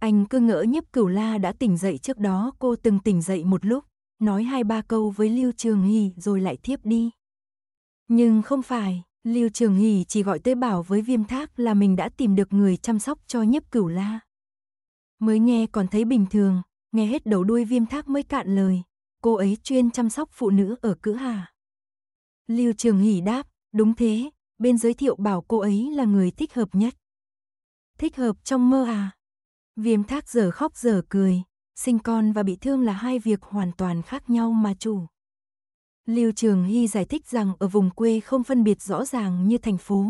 Anh cứ ngỡ nhiếp cửu la đã tỉnh dậy trước đó cô từng tỉnh dậy một lúc, nói hai ba câu với Lưu Trường Hy rồi lại thiếp đi. Nhưng không phải, Lưu Trường Hỷ chỉ gọi tới bảo với Viêm Thác là mình đã tìm được người chăm sóc cho nhiếp cửu la. Mới nghe còn thấy bình thường, nghe hết đầu đuôi Viêm Thác mới cạn lời. Cô ấy chuyên chăm sóc phụ nữ ở cữ hà. Lưu Trường Hỷ đáp, đúng thế, bên giới thiệu bảo cô ấy là người thích hợp nhất. Thích hợp trong mơ à? Viêm Thác giờ khóc giờ cười, sinh con và bị thương là hai việc hoàn toàn khác nhau mà chủ. Lưu Trường Hy giải thích rằng ở vùng quê không phân biệt rõ ràng như thành phố,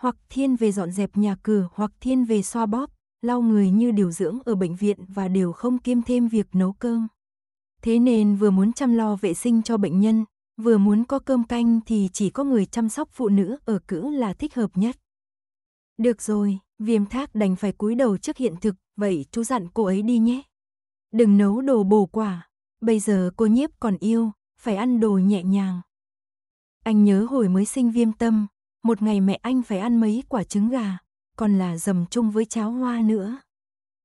hoặc thiên về dọn dẹp nhà cửa hoặc thiên về xoa bóp, lau người như điều dưỡng ở bệnh viện và đều không kiêm thêm việc nấu cơm. Thế nên vừa muốn chăm lo vệ sinh cho bệnh nhân, vừa muốn có cơm canh thì chỉ có người chăm sóc phụ nữ ở cữ là thích hợp nhất. Được rồi, viêm thác đành phải cúi đầu trước hiện thực, vậy chú dặn cô ấy đi nhé. Đừng nấu đồ bổ quả, bây giờ cô nhiếp còn yêu, phải ăn đồ nhẹ nhàng. Anh nhớ hồi mới sinh viêm tâm, một ngày mẹ anh phải ăn mấy quả trứng gà, còn là dầm chung với cháo hoa nữa.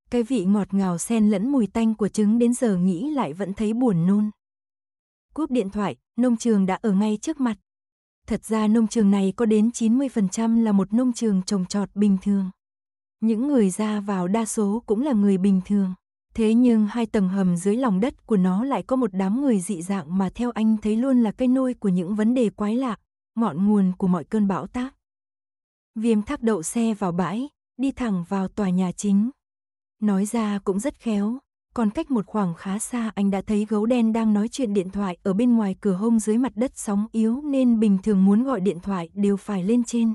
Cái vị ngọt ngào xen lẫn mùi tanh của trứng đến giờ nghĩ lại vẫn thấy buồn nôn. Cúp điện thoại, nông trường đã ở ngay trước mặt. Thật ra nông trường này có đến 90% là một nông trường trồng trọt bình thường. Những người ra vào đa số cũng là người bình thường. Thế nhưng hai tầng hầm dưới lòng đất của nó lại có một đám người dị dạng mà theo anh thấy luôn là cây nôi của những vấn đề quái lạ, ngọn nguồn của mọi cơn bão táp. Viêm thác đậu xe vào bãi, đi thẳng vào tòa nhà chính. Nói ra cũng rất khéo, còn cách một khoảng khá xa anh đã thấy gấu đen đang nói chuyện điện thoại ở bên ngoài cửa hông dưới mặt đất sóng yếu nên bình thường muốn gọi điện thoại đều phải lên trên.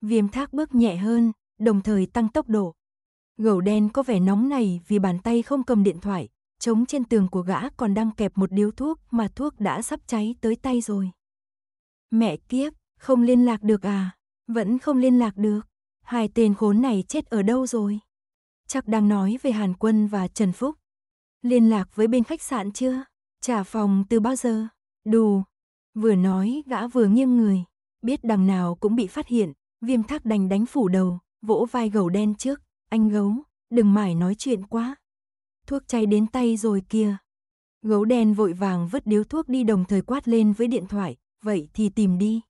Viêm thác bước nhẹ hơn, đồng thời tăng tốc độ, gầu đen có vẻ nóng này vì bàn tay không cầm điện thoại, trống trên tường của gã còn đang kẹp một điếu thuốc mà thuốc đã sắp cháy tới tay rồi. Mẹ kiếp, không liên lạc được à? Vẫn không liên lạc được. Hai tên khốn này chết ở đâu rồi? Chắc đang nói về Hàn Quân và Trần Phúc. Liên lạc với bên khách sạn chưa? Trả phòng từ bao giờ? Đù. Vừa nói gã vừa nghiêng người. Biết đằng nào cũng bị phát hiện. Viêm thác đành đánh phủ đầu, vỗ vai gầu đen trước anh gấu, đừng mải nói chuyện quá. Thuốc cháy đến tay rồi kìa. Gấu đen vội vàng vứt điếu thuốc đi đồng thời quát lên với điện thoại, vậy thì tìm đi.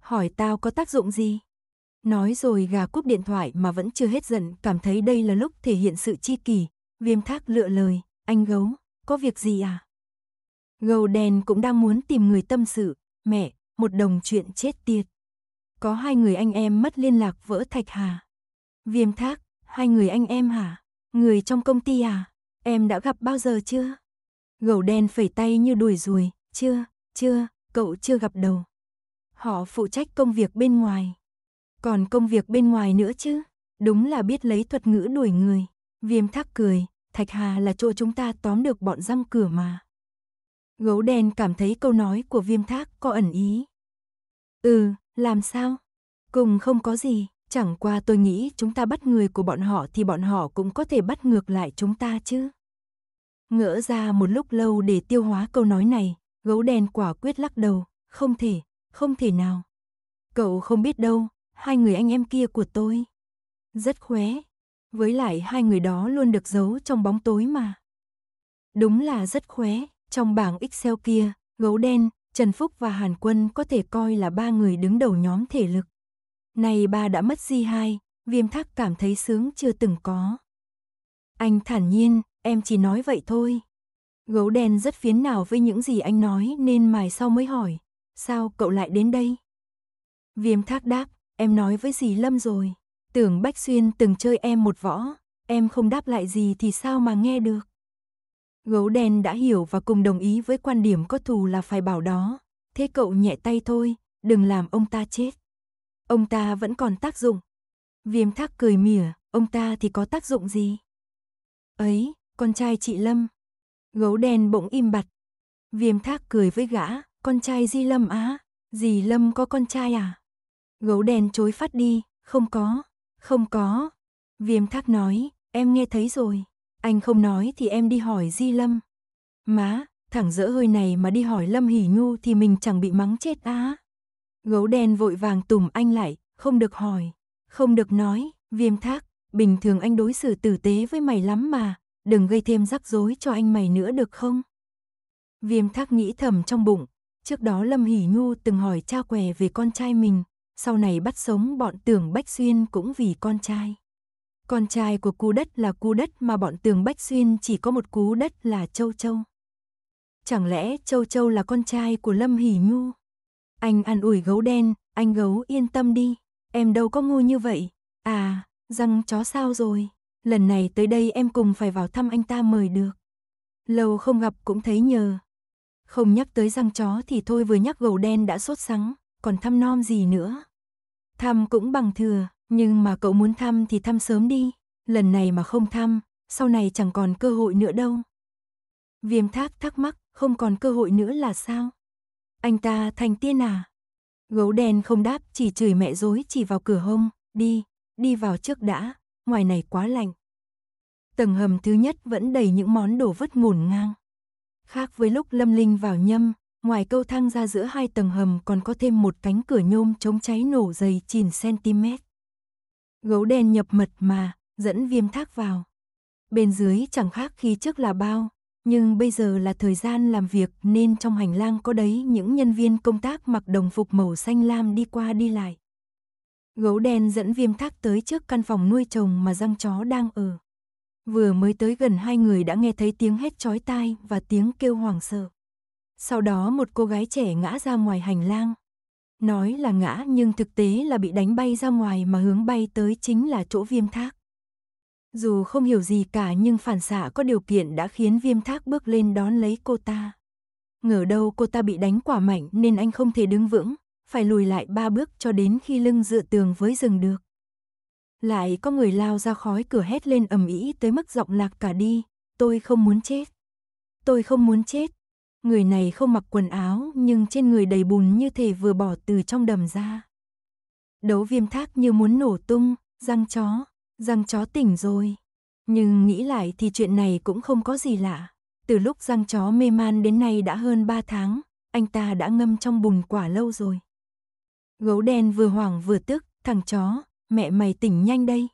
Hỏi tao có tác dụng gì? Nói rồi gà cúp điện thoại mà vẫn chưa hết giận, cảm thấy đây là lúc thể hiện sự chi kỳ. Viêm thác lựa lời, anh gấu, có việc gì à? Gấu đen cũng đang muốn tìm người tâm sự, mẹ, một đồng chuyện chết tiệt. Có hai người anh em mất liên lạc vỡ thạch hà. Viêm thác, Hai người anh em hả? Người trong công ty à? Em đã gặp bao giờ chưa? Gầu đen phẩy tay như đuổi ruồi. Chưa, chưa, cậu chưa gặp đầu. Họ phụ trách công việc bên ngoài. Còn công việc bên ngoài nữa chứ? Đúng là biết lấy thuật ngữ đuổi người. Viêm thác cười, Thạch Hà là chỗ chúng ta tóm được bọn răng cửa mà. Gấu đen cảm thấy câu nói của viêm thác có ẩn ý. Ừ, làm sao? Cùng không có gì. Chẳng qua tôi nghĩ chúng ta bắt người của bọn họ thì bọn họ cũng có thể bắt ngược lại chúng ta chứ. Ngỡ ra một lúc lâu để tiêu hóa câu nói này, gấu đen quả quyết lắc đầu, không thể, không thể nào. Cậu không biết đâu, hai người anh em kia của tôi. Rất khóe, với lại hai người đó luôn được giấu trong bóng tối mà. Đúng là rất khóe, trong bảng Excel kia, gấu đen, Trần Phúc và Hàn Quân có thể coi là ba người đứng đầu nhóm thể lực này ba đã mất Di hai, viêm thác cảm thấy sướng chưa từng có. Anh thản nhiên, em chỉ nói vậy thôi. Gấu đen rất phiến nào với những gì anh nói nên mài sau mới hỏi, sao cậu lại đến đây? Viêm thác đáp, em nói với dì Lâm rồi, tưởng Bách Xuyên từng chơi em một võ, em không đáp lại gì thì sao mà nghe được. Gấu đen đã hiểu và cùng đồng ý với quan điểm có thù là phải bảo đó, thế cậu nhẹ tay thôi, đừng làm ông ta chết ông ta vẫn còn tác dụng. Viêm thác cười mỉa, ông ta thì có tác dụng gì? Ấy, con trai chị Lâm. Gấu đen bỗng im bặt. Viêm thác cười với gã, con trai Di Lâm á, Dì Lâm có con trai à? Gấu đen chối phát đi, không có, không có. Viêm thác nói, em nghe thấy rồi. Anh không nói thì em đi hỏi Di Lâm. Má, thẳng dỡ hơi này mà đi hỏi Lâm Hỉ Nhu thì mình chẳng bị mắng chết á. À? Gấu đen vội vàng tùm anh lại, không được hỏi, không được nói, viêm thác, bình thường anh đối xử tử tế với mày lắm mà, đừng gây thêm rắc rối cho anh mày nữa được không? Viêm thác nghĩ thầm trong bụng, trước đó Lâm Hỷ Nhu từng hỏi cha què về con trai mình, sau này bắt sống bọn tưởng Bách Xuyên cũng vì con trai. Con trai của cú đất là cú đất mà bọn tường Bách Xuyên chỉ có một cú đất là Châu Châu. Chẳng lẽ Châu Châu là con trai của Lâm Hỷ Nhu? Anh ăn ủi gấu đen, anh gấu yên tâm đi, em đâu có ngu như vậy. À, răng chó sao rồi? Lần này tới đây em cùng phải vào thăm anh ta mời được. Lâu không gặp cũng thấy nhờ. Không nhắc tới răng chó thì thôi vừa nhắc gấu đen đã sốt sắng, còn thăm non gì nữa. Thăm cũng bằng thừa, nhưng mà cậu muốn thăm thì thăm sớm đi. Lần này mà không thăm, sau này chẳng còn cơ hội nữa đâu. Viêm thác thắc mắc, không còn cơ hội nữa là sao? Anh ta thành tiên à? Gấu đen không đáp, chỉ chửi mẹ dối chỉ vào cửa hông, đi, đi vào trước đã, ngoài này quá lạnh. Tầng hầm thứ nhất vẫn đầy những món đồ vứt ngổn ngang. Khác với lúc Lâm Linh vào nhâm, ngoài câu thang ra giữa hai tầng hầm còn có thêm một cánh cửa nhôm chống cháy nổ dày chìn cm. Gấu đen nhập mật mà, dẫn viêm thác vào. Bên dưới chẳng khác khi trước là bao, nhưng bây giờ là thời gian làm việc nên trong hành lang có đấy những nhân viên công tác mặc đồng phục màu xanh lam đi qua đi lại. Gấu đen dẫn viêm thác tới trước căn phòng nuôi chồng mà răng chó đang ở. Vừa mới tới gần hai người đã nghe thấy tiếng hét chói tai và tiếng kêu hoảng sợ. Sau đó một cô gái trẻ ngã ra ngoài hành lang. Nói là ngã nhưng thực tế là bị đánh bay ra ngoài mà hướng bay tới chính là chỗ viêm thác. Dù không hiểu gì cả nhưng phản xạ có điều kiện đã khiến viêm thác bước lên đón lấy cô ta. Ngờ đâu cô ta bị đánh quả mạnh nên anh không thể đứng vững, phải lùi lại ba bước cho đến khi lưng dựa tường với rừng được. Lại có người lao ra khói cửa hét lên ầm ĩ tới mức giọng lạc cả đi, tôi không muốn chết. Tôi không muốn chết. Người này không mặc quần áo nhưng trên người đầy bùn như thể vừa bỏ từ trong đầm ra. Đấu viêm thác như muốn nổ tung, răng chó, Răng chó tỉnh rồi. Nhưng nghĩ lại thì chuyện này cũng không có gì lạ. Từ lúc răng chó mê man đến nay đã hơn 3 tháng, anh ta đã ngâm trong bùn quả lâu rồi. Gấu đen vừa hoảng vừa tức, thằng chó, mẹ mày tỉnh nhanh đây.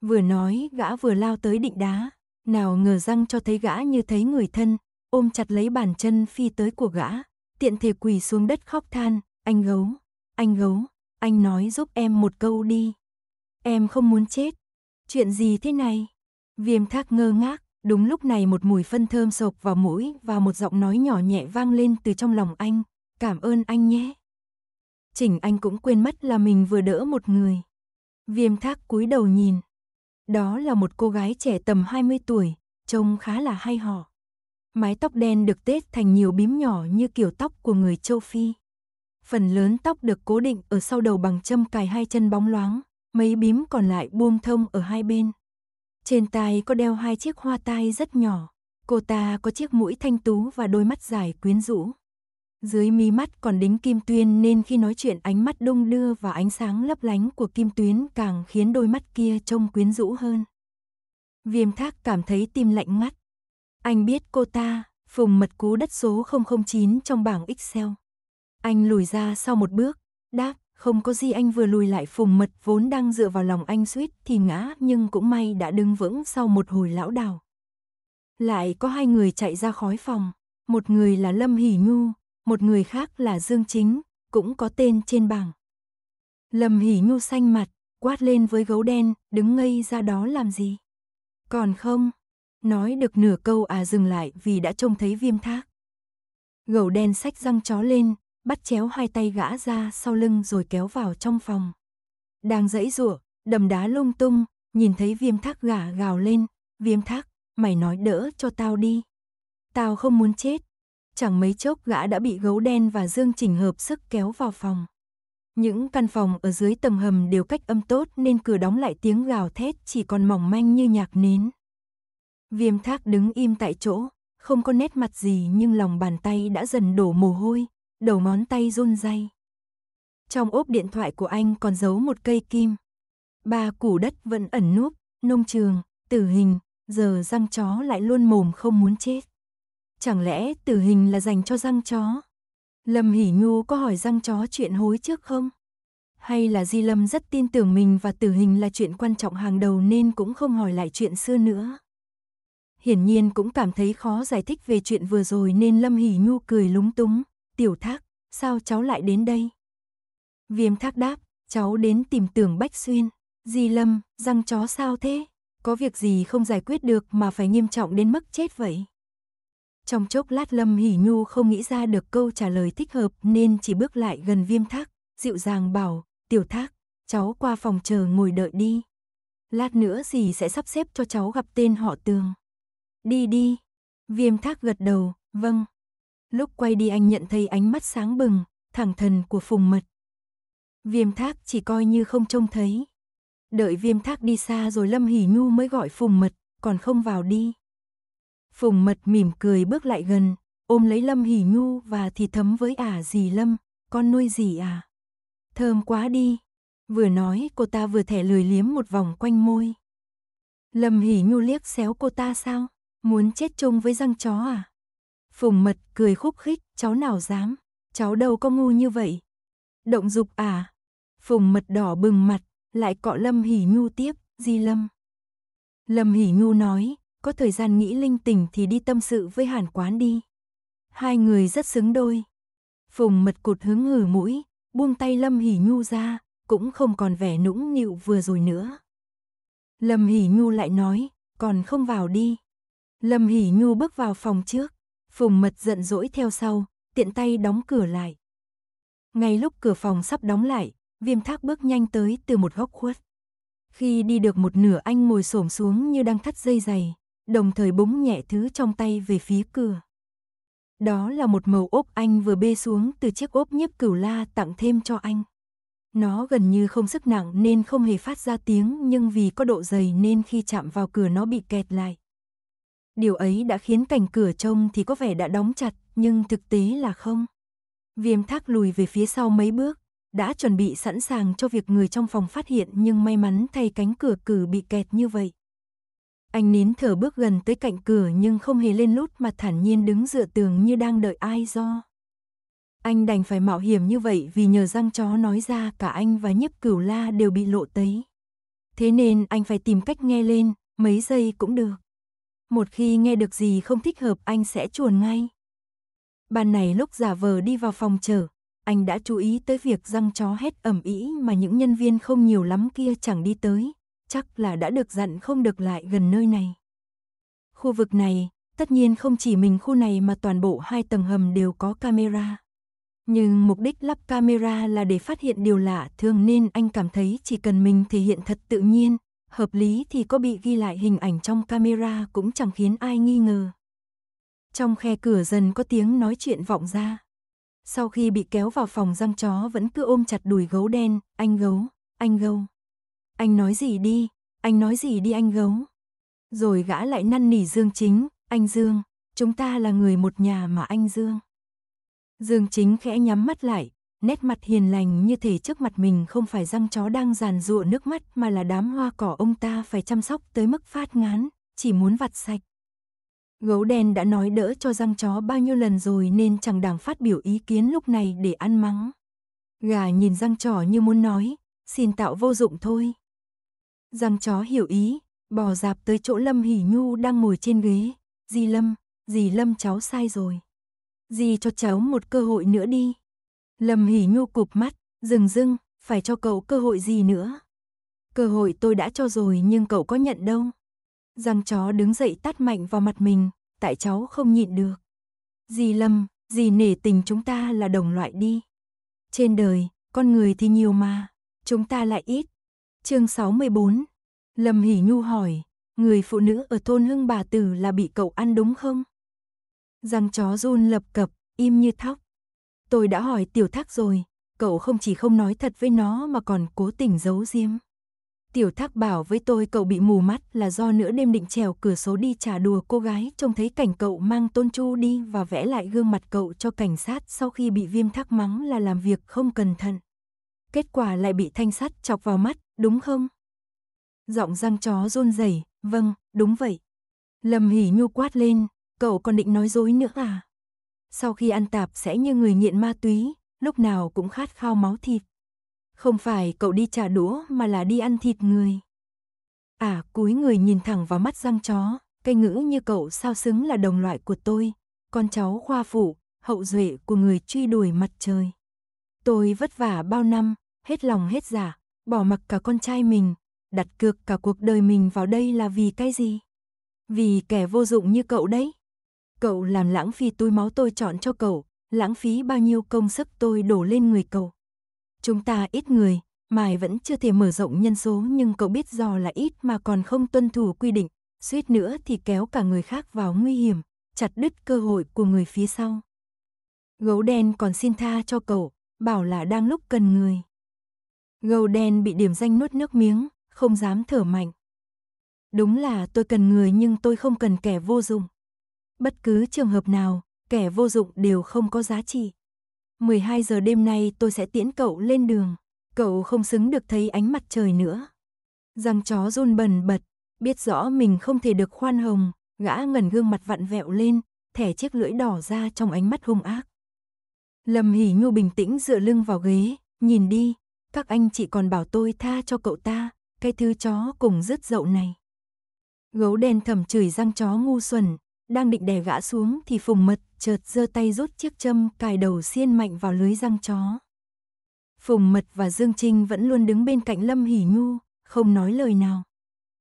Vừa nói, gã vừa lao tới định đá, nào ngờ răng cho thấy gã như thấy người thân, ôm chặt lấy bàn chân phi tới của gã, tiện thể quỳ xuống đất khóc than, anh gấu, anh gấu, anh nói giúp em một câu đi. Em không muốn chết. Chuyện gì thế này? Viêm thác ngơ ngác, đúng lúc này một mùi phân thơm sộc vào mũi và một giọng nói nhỏ nhẹ vang lên từ trong lòng anh. Cảm ơn anh nhé. Chỉnh anh cũng quên mất là mình vừa đỡ một người. Viêm thác cúi đầu nhìn. Đó là một cô gái trẻ tầm 20 tuổi, trông khá là hay họ. Mái tóc đen được tết thành nhiều bím nhỏ như kiểu tóc của người châu Phi. Phần lớn tóc được cố định ở sau đầu bằng châm cài hai chân bóng loáng mấy bím còn lại buông thông ở hai bên. Trên tai có đeo hai chiếc hoa tai rất nhỏ, cô ta có chiếc mũi thanh tú và đôi mắt dài quyến rũ. Dưới mí mắt còn đính kim tuyên nên khi nói chuyện ánh mắt đông đưa và ánh sáng lấp lánh của kim tuyến càng khiến đôi mắt kia trông quyến rũ hơn. Viêm thác cảm thấy tim lạnh ngắt. Anh biết cô ta, phùng mật cú đất số 009 trong bảng Excel. Anh lùi ra sau một bước, đáp, không có gì anh vừa lùi lại phùng mật vốn đang dựa vào lòng anh suýt thì ngã nhưng cũng may đã đứng vững sau một hồi lão đảo. Lại có hai người chạy ra khói phòng, một người là Lâm Hỷ Nhu, một người khác là Dương Chính, cũng có tên trên bảng. Lâm Hỷ Nhu xanh mặt, quát lên với gấu đen, đứng ngây ra đó làm gì? Còn không, nói được nửa câu à dừng lại vì đã trông thấy viêm thác. Gấu đen sách răng chó lên, bắt chéo hai tay gã ra sau lưng rồi kéo vào trong phòng. Đang dãy rủa, đầm đá lung tung, nhìn thấy viêm thác gã gào lên, viêm thác, mày nói đỡ cho tao đi. Tao không muốn chết. Chẳng mấy chốc gã đã bị gấu đen và dương chỉnh hợp sức kéo vào phòng. Những căn phòng ở dưới tầng hầm đều cách âm tốt nên cửa đóng lại tiếng gào thét chỉ còn mỏng manh như nhạc nến. Viêm thác đứng im tại chỗ, không có nét mặt gì nhưng lòng bàn tay đã dần đổ mồ hôi, đầu ngón tay run rẩy. Trong ốp điện thoại của anh còn giấu một cây kim. Ba củ đất vẫn ẩn núp, nông trường, tử hình, giờ răng chó lại luôn mồm không muốn chết. Chẳng lẽ tử hình là dành cho răng chó? Lâm Hỷ Nhu có hỏi răng chó chuyện hối trước không? Hay là Di Lâm rất tin tưởng mình và tử hình là chuyện quan trọng hàng đầu nên cũng không hỏi lại chuyện xưa nữa? Hiển nhiên cũng cảm thấy khó giải thích về chuyện vừa rồi nên Lâm Hỷ Nhu cười lúng túng, Tiểu Thác, sao cháu lại đến đây? Viêm Thác đáp, cháu đến tìm tưởng Bách Xuyên. Di Lâm, răng chó sao thế? Có việc gì không giải quyết được mà phải nghiêm trọng đến mức chết vậy? Trong chốc lát Lâm Hỉ Nhu không nghĩ ra được câu trả lời thích hợp nên chỉ bước lại gần Viêm Thác, dịu dàng bảo, Tiểu Thác, cháu qua phòng chờ ngồi đợi đi. Lát nữa gì sẽ sắp xếp cho cháu gặp tên họ tường. Đi đi. Viêm Thác gật đầu, vâng. Lúc quay đi anh nhận thấy ánh mắt sáng bừng, thẳng thần của Phùng Mật. Viêm thác chỉ coi như không trông thấy. Đợi viêm thác đi xa rồi Lâm Hỷ Nhu mới gọi Phùng Mật, còn không vào đi. Phùng Mật mỉm cười bước lại gần, ôm lấy Lâm Hỷ Nhu và thì thấm với ả à gì Lâm, con nuôi gì à? Thơm quá đi. Vừa nói cô ta vừa thẻ lười liếm một vòng quanh môi. Lâm Hỷ Nhu liếc xéo cô ta sao? Muốn chết chung với răng chó à? Phùng mật cười khúc khích, cháu nào dám, cháu đâu có ngu như vậy. Động dục à? Phùng mật đỏ bừng mặt, lại cọ Lâm Hỉ Nhu tiếp, di Lâm. Lâm Hỉ Nhu nói, có thời gian nghĩ linh tình thì đi tâm sự với hàn quán đi. Hai người rất xứng đôi. Phùng mật cụt hứng hử mũi, buông tay Lâm Hỉ Nhu ra, cũng không còn vẻ nũng nịu vừa rồi nữa. Lâm Hỉ Nhu lại nói, còn không vào đi. Lâm Hỉ Nhu bước vào phòng trước, Phùng mật giận dỗi theo sau, tiện tay đóng cửa lại. Ngay lúc cửa phòng sắp đóng lại, viêm thác bước nhanh tới từ một góc khuất. Khi đi được một nửa anh ngồi xổm xuống như đang thắt dây giày, đồng thời búng nhẹ thứ trong tay về phía cửa. Đó là một màu ốp anh vừa bê xuống từ chiếc ốp nhiếp cửu la tặng thêm cho anh. Nó gần như không sức nặng nên không hề phát ra tiếng nhưng vì có độ dày nên khi chạm vào cửa nó bị kẹt lại. Điều ấy đã khiến cảnh cửa trông thì có vẻ đã đóng chặt, nhưng thực tế là không. Viêm thác lùi về phía sau mấy bước, đã chuẩn bị sẵn sàng cho việc người trong phòng phát hiện nhưng may mắn thay cánh cửa cử bị kẹt như vậy. Anh nín thở bước gần tới cạnh cửa nhưng không hề lên lút mà thản nhiên đứng dựa tường như đang đợi ai do. Anh đành phải mạo hiểm như vậy vì nhờ răng chó nói ra cả anh và nhiếp cửu la đều bị lộ tấy. Thế nên anh phải tìm cách nghe lên, mấy giây cũng được một khi nghe được gì không thích hợp anh sẽ chuồn ngay. Ban này lúc giả vờ đi vào phòng chờ, anh đã chú ý tới việc răng chó hét ẩm ý mà những nhân viên không nhiều lắm kia chẳng đi tới, chắc là đã được dặn không được lại gần nơi này. Khu vực này, tất nhiên không chỉ mình khu này mà toàn bộ hai tầng hầm đều có camera. Nhưng mục đích lắp camera là để phát hiện điều lạ thường nên anh cảm thấy chỉ cần mình thể hiện thật tự nhiên, hợp lý thì có bị ghi lại hình ảnh trong camera cũng chẳng khiến ai nghi ngờ. Trong khe cửa dần có tiếng nói chuyện vọng ra. Sau khi bị kéo vào phòng răng chó vẫn cứ ôm chặt đùi gấu đen, anh gấu, anh gấu. Anh nói gì đi, anh nói gì đi anh gấu. Rồi gã lại năn nỉ Dương Chính, anh Dương, chúng ta là người một nhà mà anh Dương. Dương Chính khẽ nhắm mắt lại, nét mặt hiền lành như thể trước mặt mình không phải răng chó đang giàn rụa nước mắt mà là đám hoa cỏ ông ta phải chăm sóc tới mức phát ngán, chỉ muốn vặt sạch. Gấu đen đã nói đỡ cho răng chó bao nhiêu lần rồi nên chẳng đàng phát biểu ý kiến lúc này để ăn mắng. Gà nhìn răng chó như muốn nói, xin tạo vô dụng thôi. Răng chó hiểu ý, bò dạp tới chỗ Lâm Hỉ Nhu đang ngồi trên ghế. Dì Lâm, dì Lâm cháu sai rồi. Dì cho cháu một cơ hội nữa đi. Lâm Hỷ Nhu cụp mắt, dừng dưng, phải cho cậu cơ hội gì nữa. Cơ hội tôi đã cho rồi nhưng cậu có nhận đâu. Răng chó đứng dậy tát mạnh vào mặt mình, tại cháu không nhịn được. Dì Lâm, dì nể tình chúng ta là đồng loại đi. Trên đời, con người thì nhiều mà, chúng ta lại ít. Chương 614 Lâm Hỷ Nhu hỏi, người phụ nữ ở thôn Hưng Bà Tử là bị cậu ăn đúng không? Răng chó run lập cập, im như thóc. Tôi đã hỏi tiểu thác rồi, cậu không chỉ không nói thật với nó mà còn cố tình giấu giếm. Tiểu thác bảo với tôi cậu bị mù mắt là do nửa đêm định trèo cửa số đi trả đùa cô gái trông thấy cảnh cậu mang tôn chu đi và vẽ lại gương mặt cậu cho cảnh sát sau khi bị viêm thác mắng là làm việc không cẩn thận. Kết quả lại bị thanh sắt chọc vào mắt, đúng không? Giọng răng chó run rẩy, vâng, đúng vậy. Lâm Hỉ Nhu quát lên, cậu còn định nói dối nữa à? sau khi ăn tạp sẽ như người nghiện ma túy, lúc nào cũng khát khao máu thịt. Không phải cậu đi trả đũa mà là đi ăn thịt người. À cúi người nhìn thẳng vào mắt răng chó, cây ngữ như cậu sao xứng là đồng loại của tôi, con cháu khoa phủ, hậu duệ của người truy đuổi mặt trời. Tôi vất vả bao năm, hết lòng hết giả, dạ, bỏ mặc cả con trai mình, đặt cược cả cuộc đời mình vào đây là vì cái gì? Vì kẻ vô dụng như cậu đấy. Cậu làm lãng phí túi máu tôi chọn cho cậu, lãng phí bao nhiêu công sức tôi đổ lên người cậu. Chúng ta ít người, Mai vẫn chưa thể mở rộng nhân số nhưng cậu biết do là ít mà còn không tuân thủ quy định, suýt nữa thì kéo cả người khác vào nguy hiểm, chặt đứt cơ hội của người phía sau. Gấu đen còn xin tha cho cậu, bảo là đang lúc cần người. Gấu đen bị điểm danh nuốt nước miếng, không dám thở mạnh. Đúng là tôi cần người nhưng tôi không cần kẻ vô dụng. Bất cứ trường hợp nào, kẻ vô dụng đều không có giá trị. 12 giờ đêm nay tôi sẽ tiễn cậu lên đường. Cậu không xứng được thấy ánh mặt trời nữa. Răng chó run bần bật, biết rõ mình không thể được khoan hồng, gã ngẩn gương mặt vặn vẹo lên, thẻ chiếc lưỡi đỏ ra trong ánh mắt hung ác. Lâm Hỉ Nhu bình tĩnh dựa lưng vào ghế, nhìn đi, các anh chị còn bảo tôi tha cho cậu ta, cái thứ chó cùng rứt dậu này. Gấu đen thầm chửi răng chó ngu xuẩn, đang định đè gã xuống thì phùng mật chợt giơ tay rút chiếc châm cài đầu xiên mạnh vào lưới răng chó. Phùng mật và Dương Trinh vẫn luôn đứng bên cạnh Lâm Hỉ Nhu, không nói lời nào.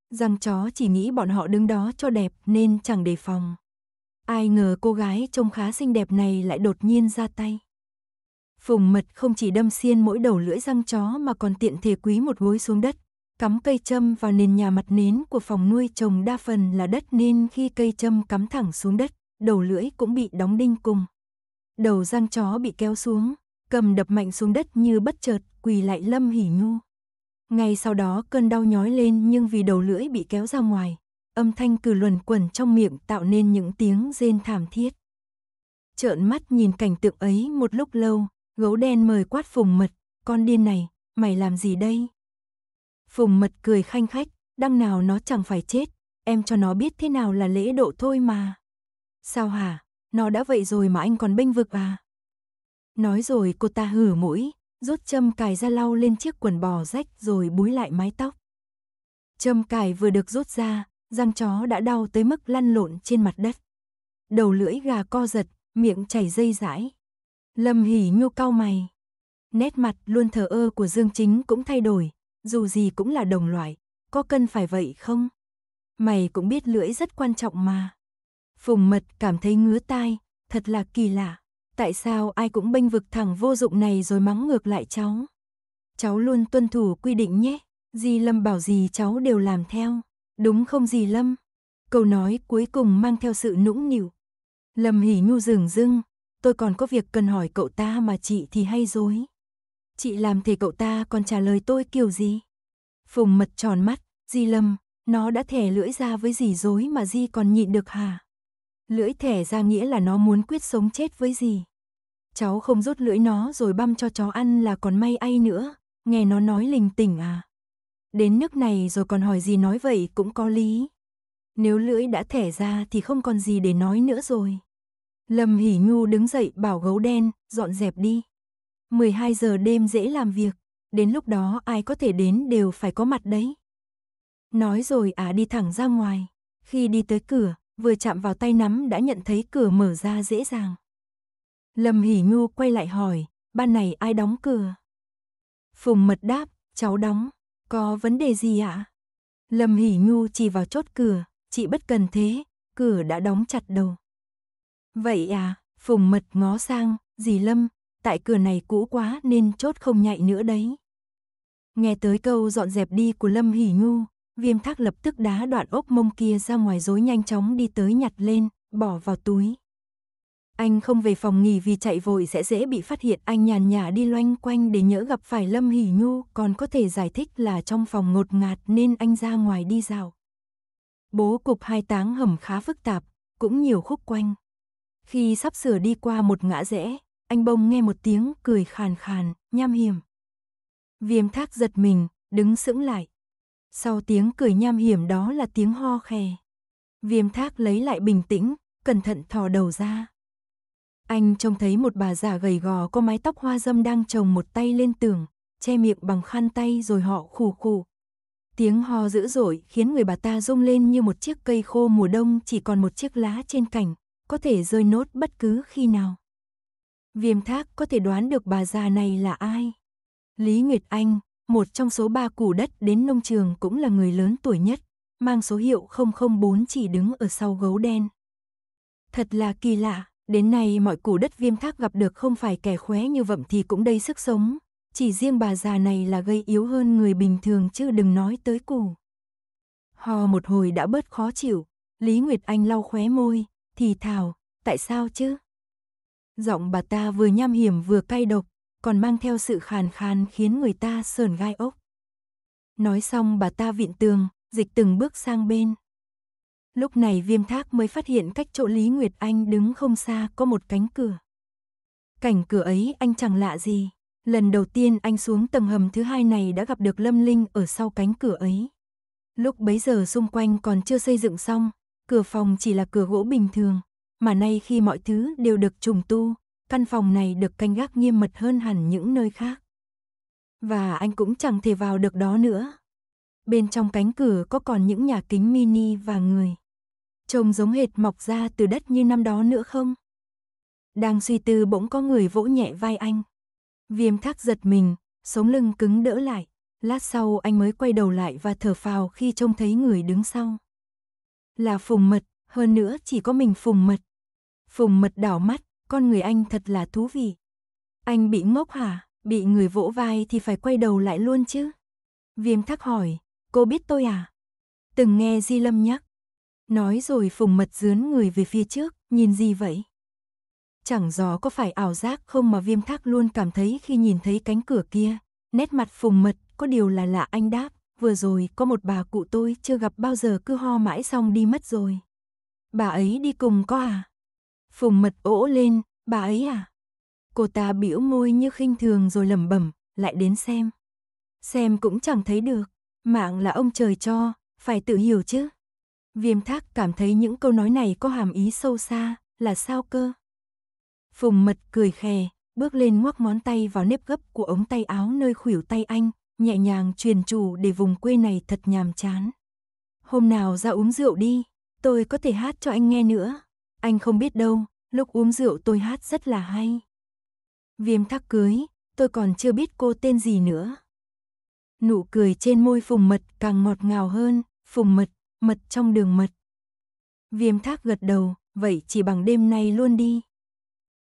Răng chó chỉ nghĩ bọn họ đứng đó cho đẹp nên chẳng đề phòng. Ai ngờ cô gái trông khá xinh đẹp này lại đột nhiên ra tay. Phùng mật không chỉ đâm xiên mỗi đầu lưỡi răng chó mà còn tiện thể quý một gối xuống đất, Cắm cây châm vào nền nhà mặt nến của phòng nuôi trồng đa phần là đất nên khi cây châm cắm thẳng xuống đất, đầu lưỡi cũng bị đóng đinh cùng. Đầu răng chó bị kéo xuống, cầm đập mạnh xuống đất như bất chợt quỳ lại Lâm Hỉ Nhu. Ngay sau đó cơn đau nhói lên nhưng vì đầu lưỡi bị kéo ra ngoài, âm thanh cừ luẩn quẩn trong miệng tạo nên những tiếng rên thảm thiết. Trợn mắt nhìn cảnh tượng ấy một lúc lâu, gấu đen mời quát phùng mật, con điên này, mày làm gì đây? Phùng mật cười khanh khách, đăng nào nó chẳng phải chết, em cho nó biết thế nào là lễ độ thôi mà. Sao hả, nó đã vậy rồi mà anh còn bênh vực à? Nói rồi cô ta hử mũi, rút châm cài ra lau lên chiếc quần bò rách rồi búi lại mái tóc. Châm cài vừa được rút ra, răng chó đã đau tới mức lăn lộn trên mặt đất. Đầu lưỡi gà co giật, miệng chảy dây dãi. Lâm hỉ nhô cao mày. Nét mặt luôn thờ ơ của Dương Chính cũng thay đổi, dù gì cũng là đồng loại, có cần phải vậy không? Mày cũng biết lưỡi rất quan trọng mà. Phùng mật cảm thấy ngứa tai, thật là kỳ lạ. Tại sao ai cũng bênh vực thằng vô dụng này rồi mắng ngược lại cháu? Cháu luôn tuân thủ quy định nhé, dì Lâm bảo gì cháu đều làm theo, đúng không dì Lâm? Câu nói cuối cùng mang theo sự nũng nịu. Lâm hỉ nhu rừng rưng, tôi còn có việc cần hỏi cậu ta mà chị thì hay dối chị làm thì cậu ta còn trả lời tôi kiểu gì? Phùng mật tròn mắt, Di Lâm, nó đã thẻ lưỡi ra với gì dối mà Di còn nhịn được hả? Lưỡi thẻ ra nghĩa là nó muốn quyết sống chết với gì. Cháu không rút lưỡi nó rồi băm cho chó ăn là còn may ay nữa, nghe nó nói lình tỉnh à. Đến nước này rồi còn hỏi gì nói vậy cũng có lý. Nếu lưỡi đã thẻ ra thì không còn gì để nói nữa rồi. Lâm Hỉ Nhu đứng dậy bảo gấu đen, dọn dẹp đi. 12 giờ đêm dễ làm việc, đến lúc đó ai có thể đến đều phải có mặt đấy. Nói rồi Á à đi thẳng ra ngoài, khi đi tới cửa, vừa chạm vào tay nắm đã nhận thấy cửa mở ra dễ dàng. Lâm Hỷ Nhu quay lại hỏi, ban này ai đóng cửa? Phùng mật đáp, cháu đóng, có vấn đề gì ạ? À? Lâm Hỷ Nhu chỉ vào chốt cửa, chị bất cần thế, cửa đã đóng chặt đầu. Vậy à, Phùng mật ngó sang, dì Lâm, tại cửa này cũ quá nên chốt không nhạy nữa đấy. Nghe tới câu dọn dẹp đi của Lâm Hỷ Nhu, viêm thác lập tức đá đoạn ốc mông kia ra ngoài dối nhanh chóng đi tới nhặt lên, bỏ vào túi. Anh không về phòng nghỉ vì chạy vội sẽ dễ bị phát hiện anh nhàn nhả đi loanh quanh để nhỡ gặp phải Lâm Hỷ Nhu còn có thể giải thích là trong phòng ngột ngạt nên anh ra ngoài đi dạo. Bố cục hai táng hầm khá phức tạp, cũng nhiều khúc quanh. Khi sắp sửa đi qua một ngã rẽ, anh bông nghe một tiếng cười khàn khàn, nham hiểm. Viêm thác giật mình, đứng sững lại. Sau tiếng cười nham hiểm đó là tiếng ho khè. Viêm thác lấy lại bình tĩnh, cẩn thận thò đầu ra. Anh trông thấy một bà già gầy gò có mái tóc hoa dâm đang trồng một tay lên tường, che miệng bằng khăn tay rồi họ khù khù. Tiếng ho dữ dội khiến người bà ta rung lên như một chiếc cây khô mùa đông chỉ còn một chiếc lá trên cành, có thể rơi nốt bất cứ khi nào. Viêm thác có thể đoán được bà già này là ai. Lý Nguyệt Anh, một trong số ba củ đất đến nông trường cũng là người lớn tuổi nhất, mang số hiệu 004 chỉ đứng ở sau gấu đen. Thật là kỳ lạ, đến nay mọi củ đất viêm thác gặp được không phải kẻ khóe như vậm thì cũng đầy sức sống, chỉ riêng bà già này là gây yếu hơn người bình thường chứ đừng nói tới củ. Hò một hồi đã bớt khó chịu, Lý Nguyệt Anh lau khóe môi, thì thào, tại sao chứ? Giọng bà ta vừa nham hiểm vừa cay độc, còn mang theo sự khàn khàn khiến người ta sờn gai ốc. Nói xong bà ta vịn tường, dịch từng bước sang bên. Lúc này viêm thác mới phát hiện cách chỗ Lý Nguyệt Anh đứng không xa có một cánh cửa. Cảnh cửa ấy anh chẳng lạ gì. Lần đầu tiên anh xuống tầng hầm thứ hai này đã gặp được Lâm Linh ở sau cánh cửa ấy. Lúc bấy giờ xung quanh còn chưa xây dựng xong, cửa phòng chỉ là cửa gỗ bình thường, mà nay khi mọi thứ đều được trùng tu, căn phòng này được canh gác nghiêm mật hơn hẳn những nơi khác. Và anh cũng chẳng thể vào được đó nữa. Bên trong cánh cửa có còn những nhà kính mini và người. Trông giống hệt mọc ra từ đất như năm đó nữa không? Đang suy tư bỗng có người vỗ nhẹ vai anh. Viêm thác giật mình, sống lưng cứng đỡ lại. Lát sau anh mới quay đầu lại và thở phào khi trông thấy người đứng sau. Là Phùng Mật, hơn nữa chỉ có mình Phùng Mật. Phùng mật đảo mắt, con người anh thật là thú vị. Anh bị ngốc hả? Bị người vỗ vai thì phải quay đầu lại luôn chứ. Viêm thắc hỏi, cô biết tôi à? Từng nghe Di Lâm nhắc. Nói rồi Phùng mật dướn người về phía trước, nhìn gì vậy? Chẳng rõ có phải ảo giác không mà viêm thắc luôn cảm thấy khi nhìn thấy cánh cửa kia. Nét mặt Phùng mật có điều là lạ anh đáp. Vừa rồi có một bà cụ tôi chưa gặp bao giờ cứ ho mãi xong đi mất rồi. Bà ấy đi cùng có à? Phùng mật ỗ lên, bà ấy à? Cô ta bĩu môi như khinh thường rồi lẩm bẩm, lại đến xem. Xem cũng chẳng thấy được, mạng là ông trời cho, phải tự hiểu chứ. Viêm thác cảm thấy những câu nói này có hàm ý sâu xa, là sao cơ? Phùng mật cười khè, bước lên ngoắc món tay vào nếp gấp của ống tay áo nơi khuỷu tay anh, nhẹ nhàng truyền chủ để vùng quê này thật nhàm chán. Hôm nào ra uống rượu đi, tôi có thể hát cho anh nghe nữa. Anh không biết đâu, lúc uống rượu tôi hát rất là hay. Viêm thắc cưới, tôi còn chưa biết cô tên gì nữa. Nụ cười trên môi phùng mật càng ngọt ngào hơn, phùng mật, mật trong đường mật. Viêm thác gật đầu, vậy chỉ bằng đêm nay luôn đi.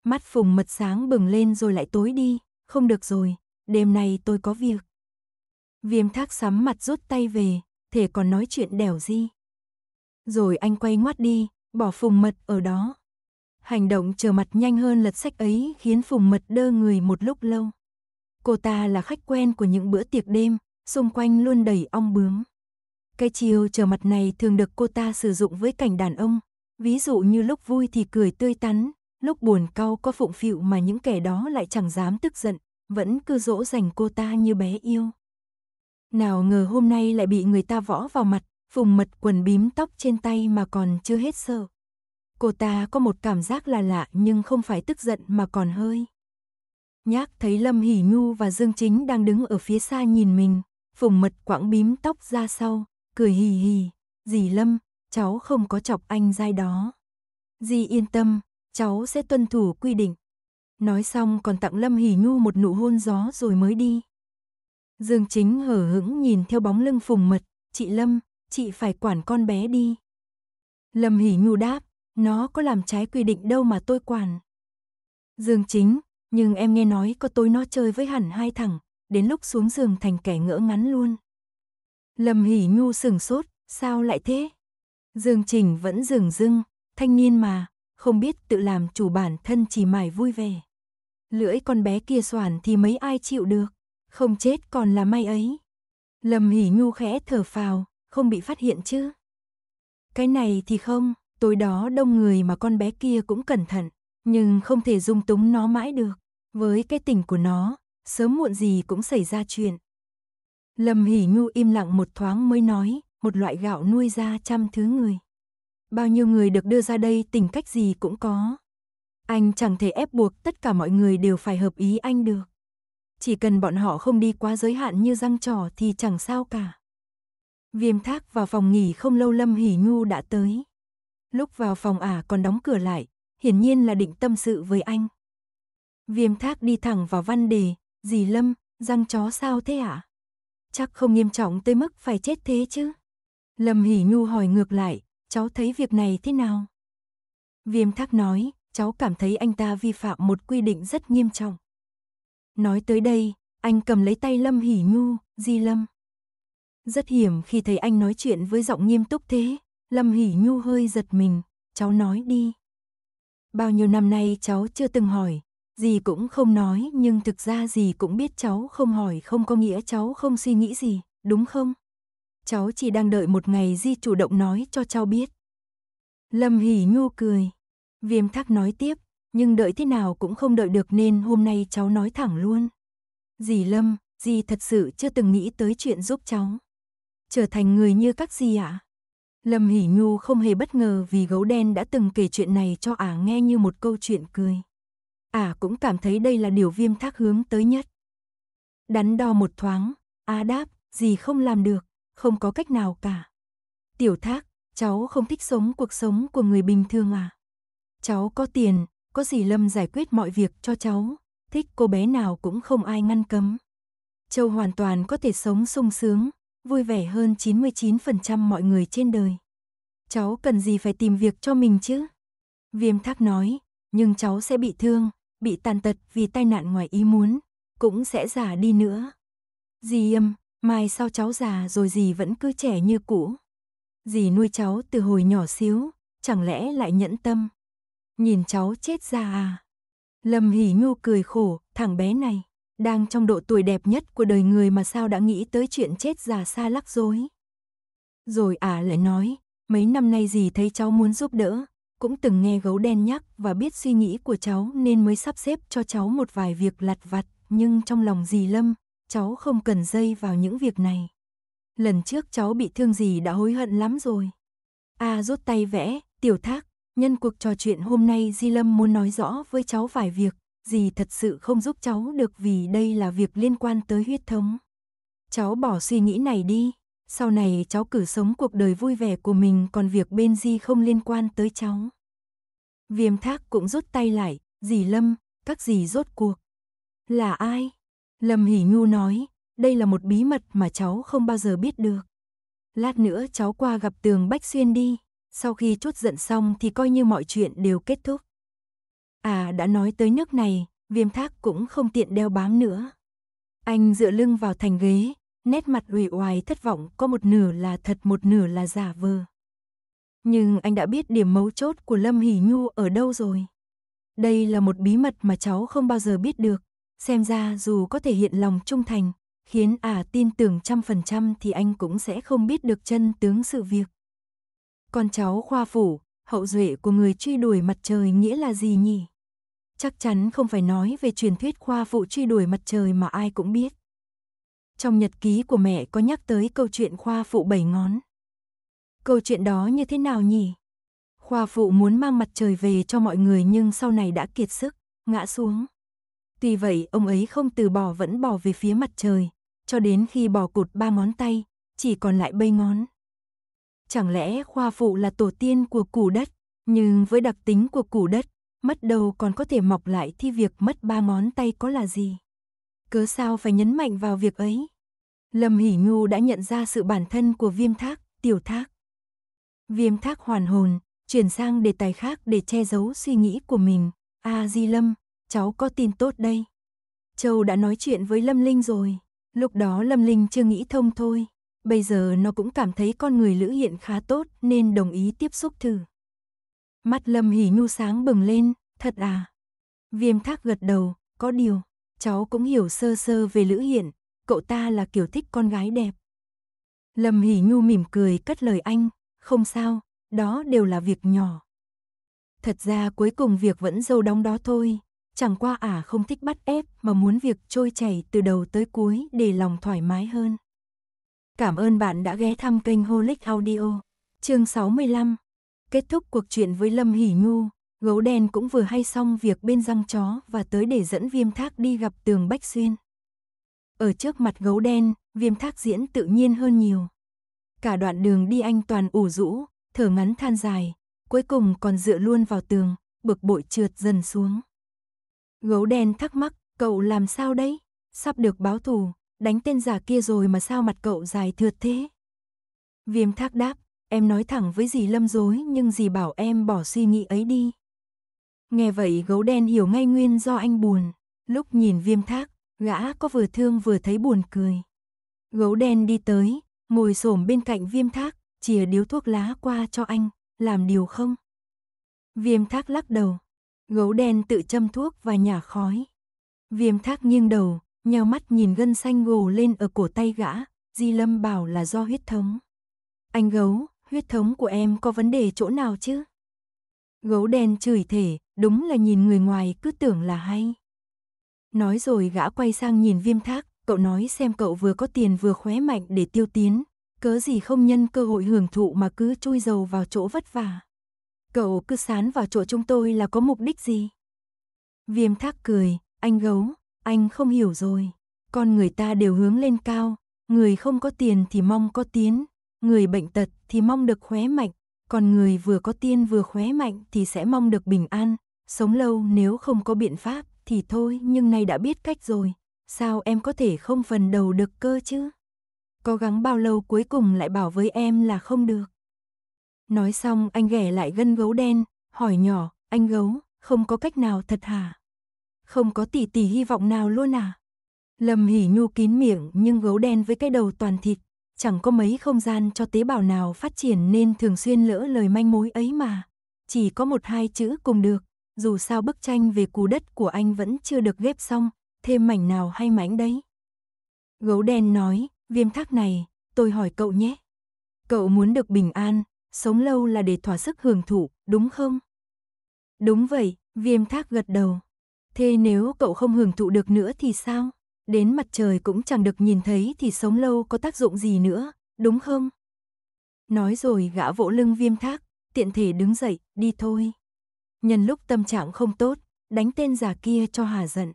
Mắt phùng mật sáng bừng lên rồi lại tối đi, không được rồi, đêm nay tôi có việc. Viêm thác sắm mặt rút tay về, thể còn nói chuyện đẻo gì. Rồi anh quay ngoắt đi, bỏ phùng mật ở đó. Hành động trở mặt nhanh hơn lật sách ấy khiến phùng mật đơ người một lúc lâu. Cô ta là khách quen của những bữa tiệc đêm, xung quanh luôn đầy ong bướm. Cái chiều trở mặt này thường được cô ta sử dụng với cảnh đàn ông, ví dụ như lúc vui thì cười tươi tắn, lúc buồn cau có phụng phịu mà những kẻ đó lại chẳng dám tức giận, vẫn cứ dỗ dành cô ta như bé yêu. Nào ngờ hôm nay lại bị người ta võ vào mặt, Phùng mật quần bím tóc trên tay mà còn chưa hết sợ. Cô ta có một cảm giác là lạ nhưng không phải tức giận mà còn hơi. Nhác thấy Lâm Hỷ Nhu và Dương Chính đang đứng ở phía xa nhìn mình. Phùng mật quãng bím tóc ra sau, cười hì hì. Dì Lâm, cháu không có chọc anh dai đó. Dì yên tâm, cháu sẽ tuân thủ quy định. Nói xong còn tặng Lâm Hỷ Nhu một nụ hôn gió rồi mới đi. Dương Chính hở hững nhìn theo bóng lưng Phùng Mật, chị Lâm, chị phải quản con bé đi. Lâm Hỷ Nhu đáp, nó có làm trái quy định đâu mà tôi quản. Dương chính, nhưng em nghe nói có tối nó chơi với hẳn hai thằng, đến lúc xuống giường thành kẻ ngỡ ngắn luôn. Lâm Hỷ Nhu sừng sốt, sao lại thế? Dương Trình vẫn dừng dưng, thanh niên mà, không biết tự làm chủ bản thân chỉ mải vui vẻ. Lưỡi con bé kia soàn thì mấy ai chịu được, không chết còn là may ấy. Lâm Hỷ Nhu khẽ thở phào, không bị phát hiện chứ? Cái này thì không, tối đó đông người mà con bé kia cũng cẩn thận, nhưng không thể dung túng nó mãi được. Với cái tình của nó, sớm muộn gì cũng xảy ra chuyện. Lâm Hỷ Nhu im lặng một thoáng mới nói, một loại gạo nuôi ra trăm thứ người. Bao nhiêu người được đưa ra đây tình cách gì cũng có. Anh chẳng thể ép buộc tất cả mọi người đều phải hợp ý anh được. Chỉ cần bọn họ không đi quá giới hạn như răng trò thì chẳng sao cả. Viêm thác vào phòng nghỉ không lâu Lâm Hỷ Nhu đã tới. Lúc vào phòng ả à còn đóng cửa lại, hiển nhiên là định tâm sự với anh. Viêm thác đi thẳng vào văn đề, dì Lâm, răng chó sao thế ạ? À? Chắc không nghiêm trọng tới mức phải chết thế chứ. Lâm Hỷ Nhu hỏi ngược lại, cháu thấy việc này thế nào? Viêm thác nói, cháu cảm thấy anh ta vi phạm một quy định rất nghiêm trọng. Nói tới đây, anh cầm lấy tay Lâm Hỷ Nhu, Dì Lâm, rất hiểm khi thấy anh nói chuyện với giọng nghiêm túc thế, Lâm Hỷ Nhu hơi giật mình, cháu nói đi. Bao nhiêu năm nay cháu chưa từng hỏi, gì cũng không nói nhưng thực ra gì cũng biết cháu không hỏi không có nghĩa cháu không suy nghĩ gì, đúng không? Cháu chỉ đang đợi một ngày Di chủ động nói cho cháu biết. Lâm Hỷ Nhu cười. Viêm thắc nói tiếp, nhưng đợi thế nào cũng không đợi được nên hôm nay cháu nói thẳng luôn. Dì Lâm, dì thật sự chưa từng nghĩ tới chuyện giúp cháu trở thành người như các gì ạ? À? Lâm Hỷ Nhu không hề bất ngờ vì gấu đen đã từng kể chuyện này cho ả à nghe như một câu chuyện cười. Ả à cũng cảm thấy đây là điều viêm thác hướng tới nhất. Đắn đo một thoáng, á à đáp, gì không làm được, không có cách nào cả. Tiểu thác, cháu không thích sống cuộc sống của người bình thường à? Cháu có tiền, có gì Lâm giải quyết mọi việc cho cháu, thích cô bé nào cũng không ai ngăn cấm. Châu hoàn toàn có thể sống sung sướng, vui vẻ hơn 99% mọi người trên đời. Cháu cần gì phải tìm việc cho mình chứ? Viêm thác nói, nhưng cháu sẽ bị thương, bị tàn tật vì tai nạn ngoài ý muốn, cũng sẽ già đi nữa. Dì âm, mai sau cháu già rồi dì vẫn cứ trẻ như cũ? Dì nuôi cháu từ hồi nhỏ xíu, chẳng lẽ lại nhẫn tâm? Nhìn cháu chết già à? Lâm Hỉ Nhu cười khổ, thằng bé này. Đang trong độ tuổi đẹp nhất của đời người mà sao đã nghĩ tới chuyện chết già xa lắc rồi. Rồi à lại nói, mấy năm nay gì thấy cháu muốn giúp đỡ, cũng từng nghe gấu đen nhắc và biết suy nghĩ của cháu nên mới sắp xếp cho cháu một vài việc lặt vặt, nhưng trong lòng dì Lâm, cháu không cần dây vào những việc này. Lần trước cháu bị thương gì đã hối hận lắm rồi. A à, rốt tay vẽ, tiểu thác, nhân cuộc trò chuyện hôm nay Di Lâm muốn nói rõ với cháu vài việc, dì thật sự không giúp cháu được vì đây là việc liên quan tới huyết thống. Cháu bỏ suy nghĩ này đi, sau này cháu cử sống cuộc đời vui vẻ của mình còn việc bên di không liên quan tới cháu. Viêm thác cũng rút tay lại, dì Lâm, các dì rốt cuộc. Là ai? Lâm Hỷ Nhu nói, đây là một bí mật mà cháu không bao giờ biết được. Lát nữa cháu qua gặp tường Bách Xuyên đi, sau khi chút giận xong thì coi như mọi chuyện đều kết thúc. À đã nói tới nước này, viêm thác cũng không tiện đeo bám nữa. Anh dựa lưng vào thành ghế, nét mặt ủy oài thất vọng có một nửa là thật một nửa là giả vờ. Nhưng anh đã biết điểm mấu chốt của Lâm Hỷ Nhu ở đâu rồi. Đây là một bí mật mà cháu không bao giờ biết được. Xem ra dù có thể hiện lòng trung thành, khiến à tin tưởng trăm phần trăm thì anh cũng sẽ không biết được chân tướng sự việc. Con cháu khoa phủ, hậu duệ của người truy đuổi mặt trời nghĩa là gì nhỉ? chắc chắn không phải nói về truyền thuyết khoa vụ truy đuổi mặt trời mà ai cũng biết. Trong nhật ký của mẹ có nhắc tới câu chuyện khoa phụ bảy ngón. Câu chuyện đó như thế nào nhỉ? Khoa phụ muốn mang mặt trời về cho mọi người nhưng sau này đã kiệt sức, ngã xuống. Tuy vậy, ông ấy không từ bỏ vẫn bỏ về phía mặt trời, cho đến khi bỏ cụt ba ngón tay, chỉ còn lại bây ngón. Chẳng lẽ khoa phụ là tổ tiên của củ đất, nhưng với đặc tính của củ đất, mất đầu còn có thể mọc lại thì việc mất ba ngón tay có là gì? Cớ sao phải nhấn mạnh vào việc ấy? Lâm Hỷ Nhu đã nhận ra sự bản thân của viêm thác, tiểu thác. Viêm thác hoàn hồn, chuyển sang đề tài khác để che giấu suy nghĩ của mình. A à, Di Lâm, cháu có tin tốt đây. Châu đã nói chuyện với Lâm Linh rồi. Lúc đó Lâm Linh chưa nghĩ thông thôi. Bây giờ nó cũng cảm thấy con người Lữ Hiện khá tốt nên đồng ý tiếp xúc thử. Mắt Lâm Hỷ Nhu sáng bừng lên, thật à? Viêm thác gật đầu, có điều, cháu cũng hiểu sơ sơ về Lữ hiện cậu ta là kiểu thích con gái đẹp. Lâm Hỷ Nhu mỉm cười cất lời anh, không sao, đó đều là việc nhỏ. Thật ra cuối cùng việc vẫn dâu đóng đó thôi, chẳng qua ả à không thích bắt ép mà muốn việc trôi chảy từ đầu tới cuối để lòng thoải mái hơn. Cảm ơn bạn đã ghé thăm kênh Holic Audio, chương 65, Kết thúc cuộc chuyện với Lâm Hỷ Nhu, gấu đen cũng vừa hay xong việc bên răng chó và tới để dẫn viêm thác đi gặp tường Bách Xuyên. Ở trước mặt gấu đen, viêm thác diễn tự nhiên hơn nhiều. Cả đoạn đường đi anh toàn ủ rũ, thở ngắn than dài, cuối cùng còn dựa luôn vào tường, bực bội trượt dần xuống. Gấu đen thắc mắc, cậu làm sao đấy? Sắp được báo thù, đánh tên giả kia rồi mà sao mặt cậu dài thượt thế? Viêm thác đáp, Em nói thẳng với dì Lâm dối nhưng dì bảo em bỏ suy nghĩ ấy đi. Nghe vậy gấu đen hiểu ngay nguyên do anh buồn. Lúc nhìn viêm thác, gã có vừa thương vừa thấy buồn cười. Gấu đen đi tới, ngồi xổm bên cạnh viêm thác, chìa điếu thuốc lá qua cho anh, làm điều không? Viêm thác lắc đầu, gấu đen tự châm thuốc và nhả khói. Viêm thác nghiêng đầu, nheo mắt nhìn gân xanh gồ lên ở cổ tay gã, Di Lâm bảo là do huyết thống. Anh gấu, huyết thống của em có vấn đề chỗ nào chứ? Gấu đen chửi thể, đúng là nhìn người ngoài cứ tưởng là hay. Nói rồi gã quay sang nhìn viêm thác, cậu nói xem cậu vừa có tiền vừa khóe mạnh để tiêu tiến, cớ gì không nhân cơ hội hưởng thụ mà cứ chui dầu vào chỗ vất vả. Cậu cứ sán vào chỗ chúng tôi là có mục đích gì? Viêm thác cười, anh gấu, anh không hiểu rồi. Con người ta đều hướng lên cao, người không có tiền thì mong có tiến, người bệnh tật thì mong được khóe mạnh, còn người vừa có tiên vừa khóe mạnh thì sẽ mong được bình an, sống lâu nếu không có biện pháp thì thôi nhưng nay đã biết cách rồi, sao em có thể không phần đầu được cơ chứ? Cố gắng bao lâu cuối cùng lại bảo với em là không được. Nói xong anh ghẻ lại gân gấu đen, hỏi nhỏ, anh gấu, không có cách nào thật hả? Không có tỷ tỷ hy vọng nào luôn à? Lâm hỉ nhu kín miệng nhưng gấu đen với cái đầu toàn thịt chẳng có mấy không gian cho tế bào nào phát triển nên thường xuyên lỡ lời manh mối ấy mà. Chỉ có một hai chữ cùng được, dù sao bức tranh về cú đất của anh vẫn chưa được ghép xong, thêm mảnh nào hay mảnh đấy. Gấu đen nói, viêm thác này, tôi hỏi cậu nhé. Cậu muốn được bình an, sống lâu là để thỏa sức hưởng thụ, đúng không? Đúng vậy, viêm thác gật đầu. Thế nếu cậu không hưởng thụ được nữa thì sao? đến mặt trời cũng chẳng được nhìn thấy thì sống lâu có tác dụng gì nữa, đúng không? Nói rồi gã vỗ lưng viêm thác, tiện thể đứng dậy, đi thôi. Nhân lúc tâm trạng không tốt, đánh tên già kia cho hà giận.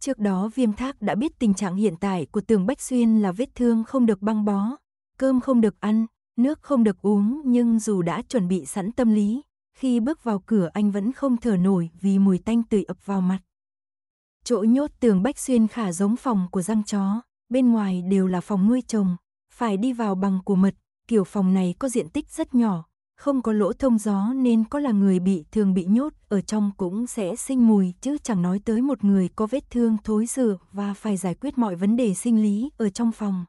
Trước đó viêm thác đã biết tình trạng hiện tại của tường Bách Xuyên là vết thương không được băng bó, cơm không được ăn, nước không được uống nhưng dù đã chuẩn bị sẵn tâm lý, khi bước vào cửa anh vẫn không thở nổi vì mùi tanh tưởi ập vào mặt. Chỗ nhốt tường bách xuyên khả giống phòng của răng chó, bên ngoài đều là phòng nuôi trồng, phải đi vào bằng của mật, kiểu phòng này có diện tích rất nhỏ, không có lỗ thông gió nên có là người bị thường bị nhốt ở trong cũng sẽ sinh mùi chứ chẳng nói tới một người có vết thương thối rửa và phải giải quyết mọi vấn đề sinh lý ở trong phòng.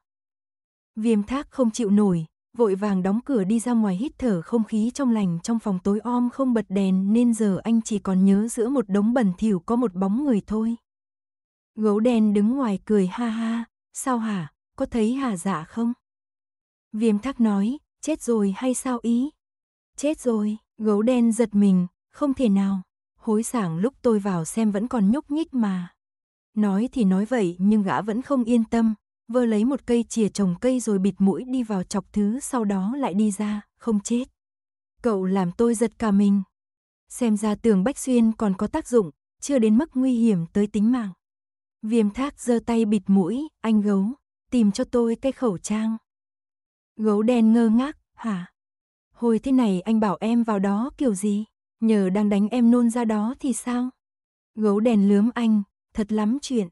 Viêm thác không chịu nổi, vội vàng đóng cửa đi ra ngoài hít thở không khí trong lành trong phòng tối om không bật đèn nên giờ anh chỉ còn nhớ giữa một đống bẩn thỉu có một bóng người thôi. Gấu đen đứng ngoài cười ha ha, sao hả, có thấy hà dạ không? Viêm thắc nói, chết rồi hay sao ý? Chết rồi, gấu đen giật mình, không thể nào. Hối sảng lúc tôi vào xem vẫn còn nhúc nhích mà. Nói thì nói vậy nhưng gã vẫn không yên tâm, vơ lấy một cây chìa trồng cây rồi bịt mũi đi vào chọc thứ sau đó lại đi ra, không chết. Cậu làm tôi giật cả mình. Xem ra tường Bách Xuyên còn có tác dụng, chưa đến mức nguy hiểm tới tính mạng. Viêm thác giơ tay bịt mũi, anh gấu, tìm cho tôi cái khẩu trang. Gấu đen ngơ ngác, hả? Hồi thế này anh bảo em vào đó kiểu gì? Nhờ đang đánh em nôn ra đó thì sao? Gấu đen lướm anh, thật lắm chuyện.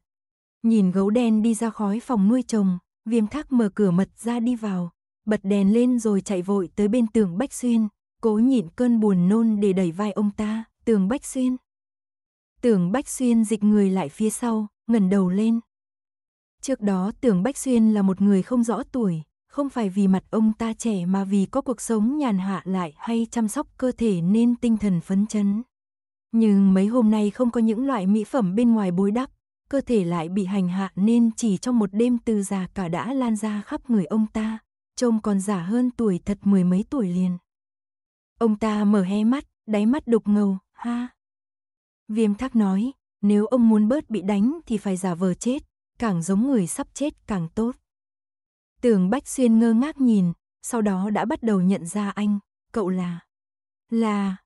Nhìn gấu đen đi ra khói phòng nuôi chồng, viêm thác mở cửa mật ra đi vào, bật đèn lên rồi chạy vội tới bên tường Bách Xuyên, cố nhịn cơn buồn nôn để đẩy vai ông ta, tường Bách Xuyên. Tường Bách Xuyên dịch người lại phía sau, ngẩng đầu lên. Trước đó tưởng Bách Xuyên là một người không rõ tuổi, không phải vì mặt ông ta trẻ mà vì có cuộc sống nhàn hạ lại hay chăm sóc cơ thể nên tinh thần phấn chấn. Nhưng mấy hôm nay không có những loại mỹ phẩm bên ngoài bối đắp, cơ thể lại bị hành hạ nên chỉ trong một đêm từ già cả đã lan ra khắp người ông ta, trông còn già hơn tuổi thật mười mấy tuổi liền. Ông ta mở hé mắt, đáy mắt đục ngầu, ha. Viêm thắc nói, nếu ông muốn bớt bị đánh thì phải giả vờ chết, càng giống người sắp chết càng tốt. Tường Bách Xuyên ngơ ngác nhìn, sau đó đã bắt đầu nhận ra anh, cậu là... Là...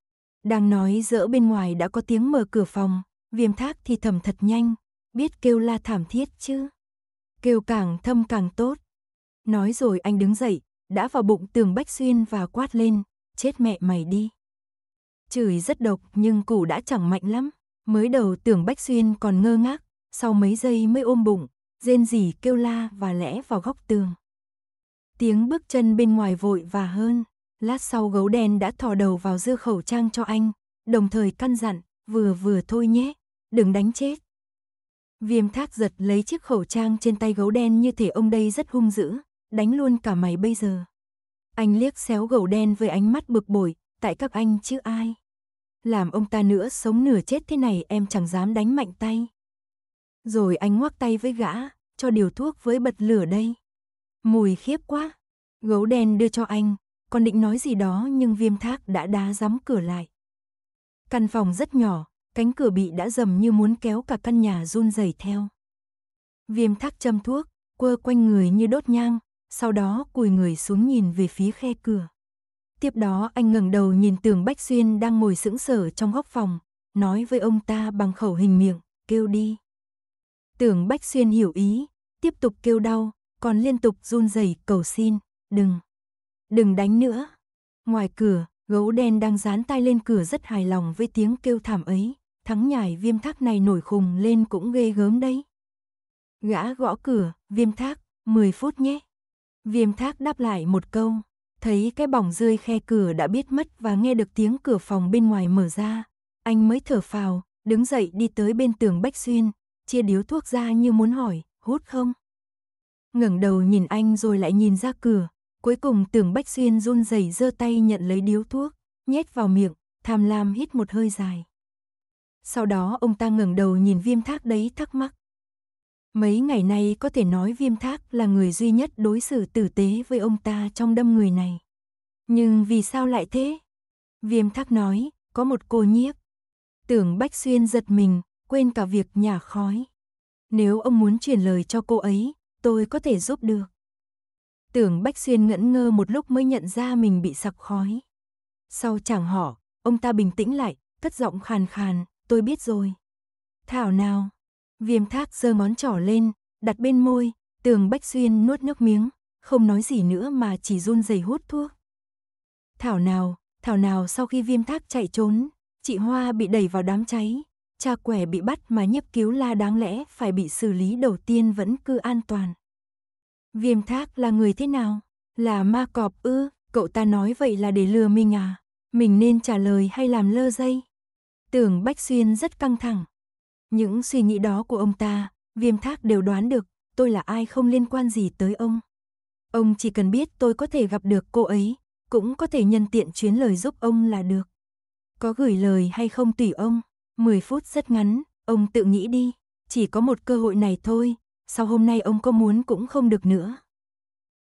Đang nói dỡ bên ngoài đã có tiếng mở cửa phòng, viêm thác thì thầm thật nhanh, biết kêu la thảm thiết chứ. Kêu càng thâm càng tốt. Nói rồi anh đứng dậy, đã vào bụng tường Bách Xuyên và quát lên, chết mẹ mày đi. Chửi rất độc nhưng củ đã chẳng mạnh lắm, Mới đầu tưởng Bách Xuyên còn ngơ ngác, sau mấy giây mới ôm bụng, rên rỉ kêu la và lẽ vào góc tường. Tiếng bước chân bên ngoài vội và hơn, lát sau gấu đen đã thò đầu vào dưa khẩu trang cho anh, đồng thời căn dặn, vừa vừa thôi nhé, đừng đánh chết. Viêm thác giật lấy chiếc khẩu trang trên tay gấu đen như thể ông đây rất hung dữ, đánh luôn cả mày bây giờ. Anh liếc xéo gấu đen với ánh mắt bực bội, tại các anh chứ ai làm ông ta nữa sống nửa chết thế này em chẳng dám đánh mạnh tay. Rồi anh ngoắc tay với gã, cho điều thuốc với bật lửa đây. Mùi khiếp quá. Gấu đen đưa cho anh, còn định nói gì đó nhưng viêm thác đã đá dám cửa lại. Căn phòng rất nhỏ, cánh cửa bị đã dầm như muốn kéo cả căn nhà run rẩy theo. Viêm thác châm thuốc, quơ quanh người như đốt nhang, sau đó cùi người xuống nhìn về phía khe cửa. Tiếp đó anh ngẩng đầu nhìn tường Bách Xuyên đang ngồi sững sờ trong góc phòng, nói với ông ta bằng khẩu hình miệng, kêu đi. tường Bách Xuyên hiểu ý, tiếp tục kêu đau, còn liên tục run rẩy cầu xin, đừng, đừng đánh nữa. Ngoài cửa, gấu đen đang dán tay lên cửa rất hài lòng với tiếng kêu thảm ấy, thắng nhải viêm thác này nổi khùng lên cũng ghê gớm đấy. Gã gõ cửa, viêm thác, 10 phút nhé. Viêm thác đáp lại một câu, Thấy cái bỏng rơi khe cửa đã biết mất và nghe được tiếng cửa phòng bên ngoài mở ra. Anh mới thở phào, đứng dậy đi tới bên tường Bách Xuyên, chia điếu thuốc ra như muốn hỏi, hút không? ngẩng đầu nhìn anh rồi lại nhìn ra cửa, cuối cùng tưởng Bách Xuyên run rẩy giơ tay nhận lấy điếu thuốc, nhét vào miệng, tham lam hít một hơi dài. Sau đó ông ta ngẩng đầu nhìn viêm thác đấy thắc mắc, Mấy ngày nay có thể nói Viêm Thác là người duy nhất đối xử tử tế với ông ta trong đâm người này. Nhưng vì sao lại thế? Viêm Thác nói, có một cô nhiếp. Tưởng Bách Xuyên giật mình, quên cả việc nhả khói. Nếu ông muốn truyền lời cho cô ấy, tôi có thể giúp được. Tưởng Bách Xuyên ngẩn ngơ một lúc mới nhận ra mình bị sặc khói. Sau chàng họ, ông ta bình tĩnh lại, cất giọng khàn khàn, tôi biết rồi. Thảo nào, Viêm thác giơ ngón trỏ lên, đặt bên môi, tường Bách Xuyên nuốt nước miếng, không nói gì nữa mà chỉ run rẩy hút thuốc. Thảo nào, thảo nào sau khi viêm thác chạy trốn, chị Hoa bị đẩy vào đám cháy, cha quẻ bị bắt mà nhiếp cứu la đáng lẽ phải bị xử lý đầu tiên vẫn cư an toàn. Viêm thác là người thế nào? Là ma cọp ư, cậu ta nói vậy là để lừa mình à? Mình nên trả lời hay làm lơ dây? Tưởng Bách Xuyên rất căng thẳng, những suy nghĩ đó của ông ta, viêm thác đều đoán được, tôi là ai không liên quan gì tới ông. Ông chỉ cần biết tôi có thể gặp được cô ấy, cũng có thể nhân tiện chuyến lời giúp ông là được. Có gửi lời hay không tùy ông, 10 phút rất ngắn, ông tự nghĩ đi, chỉ có một cơ hội này thôi, sau hôm nay ông có muốn cũng không được nữa.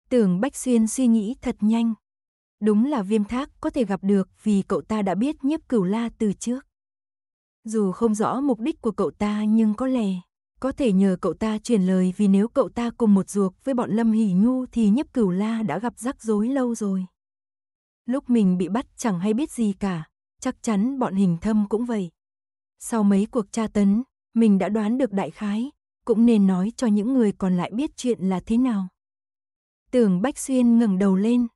Tưởng Bách Xuyên suy nghĩ thật nhanh. Đúng là viêm thác có thể gặp được vì cậu ta đã biết nhiếp cửu la từ trước. Dù không rõ mục đích của cậu ta nhưng có lẽ có thể nhờ cậu ta truyền lời vì nếu cậu ta cùng một ruột với bọn Lâm hỉ Nhu thì nhấp Cửu La đã gặp rắc rối lâu rồi. Lúc mình bị bắt chẳng hay biết gì cả, chắc chắn bọn hình thâm cũng vậy. Sau mấy cuộc tra tấn, mình đã đoán được đại khái, cũng nên nói cho những người còn lại biết chuyện là thế nào. Tưởng Bách Xuyên ngẩng đầu lên.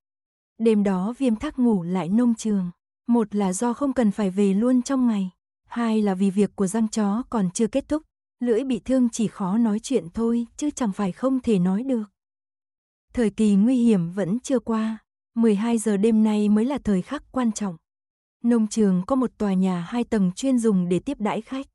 Đêm đó viêm thác ngủ lại nông trường, một là do không cần phải về luôn trong ngày hai là vì việc của răng chó còn chưa kết thúc, lưỡi bị thương chỉ khó nói chuyện thôi chứ chẳng phải không thể nói được. Thời kỳ nguy hiểm vẫn chưa qua, 12 giờ đêm nay mới là thời khắc quan trọng. Nông trường có một tòa nhà hai tầng chuyên dùng để tiếp đãi khách.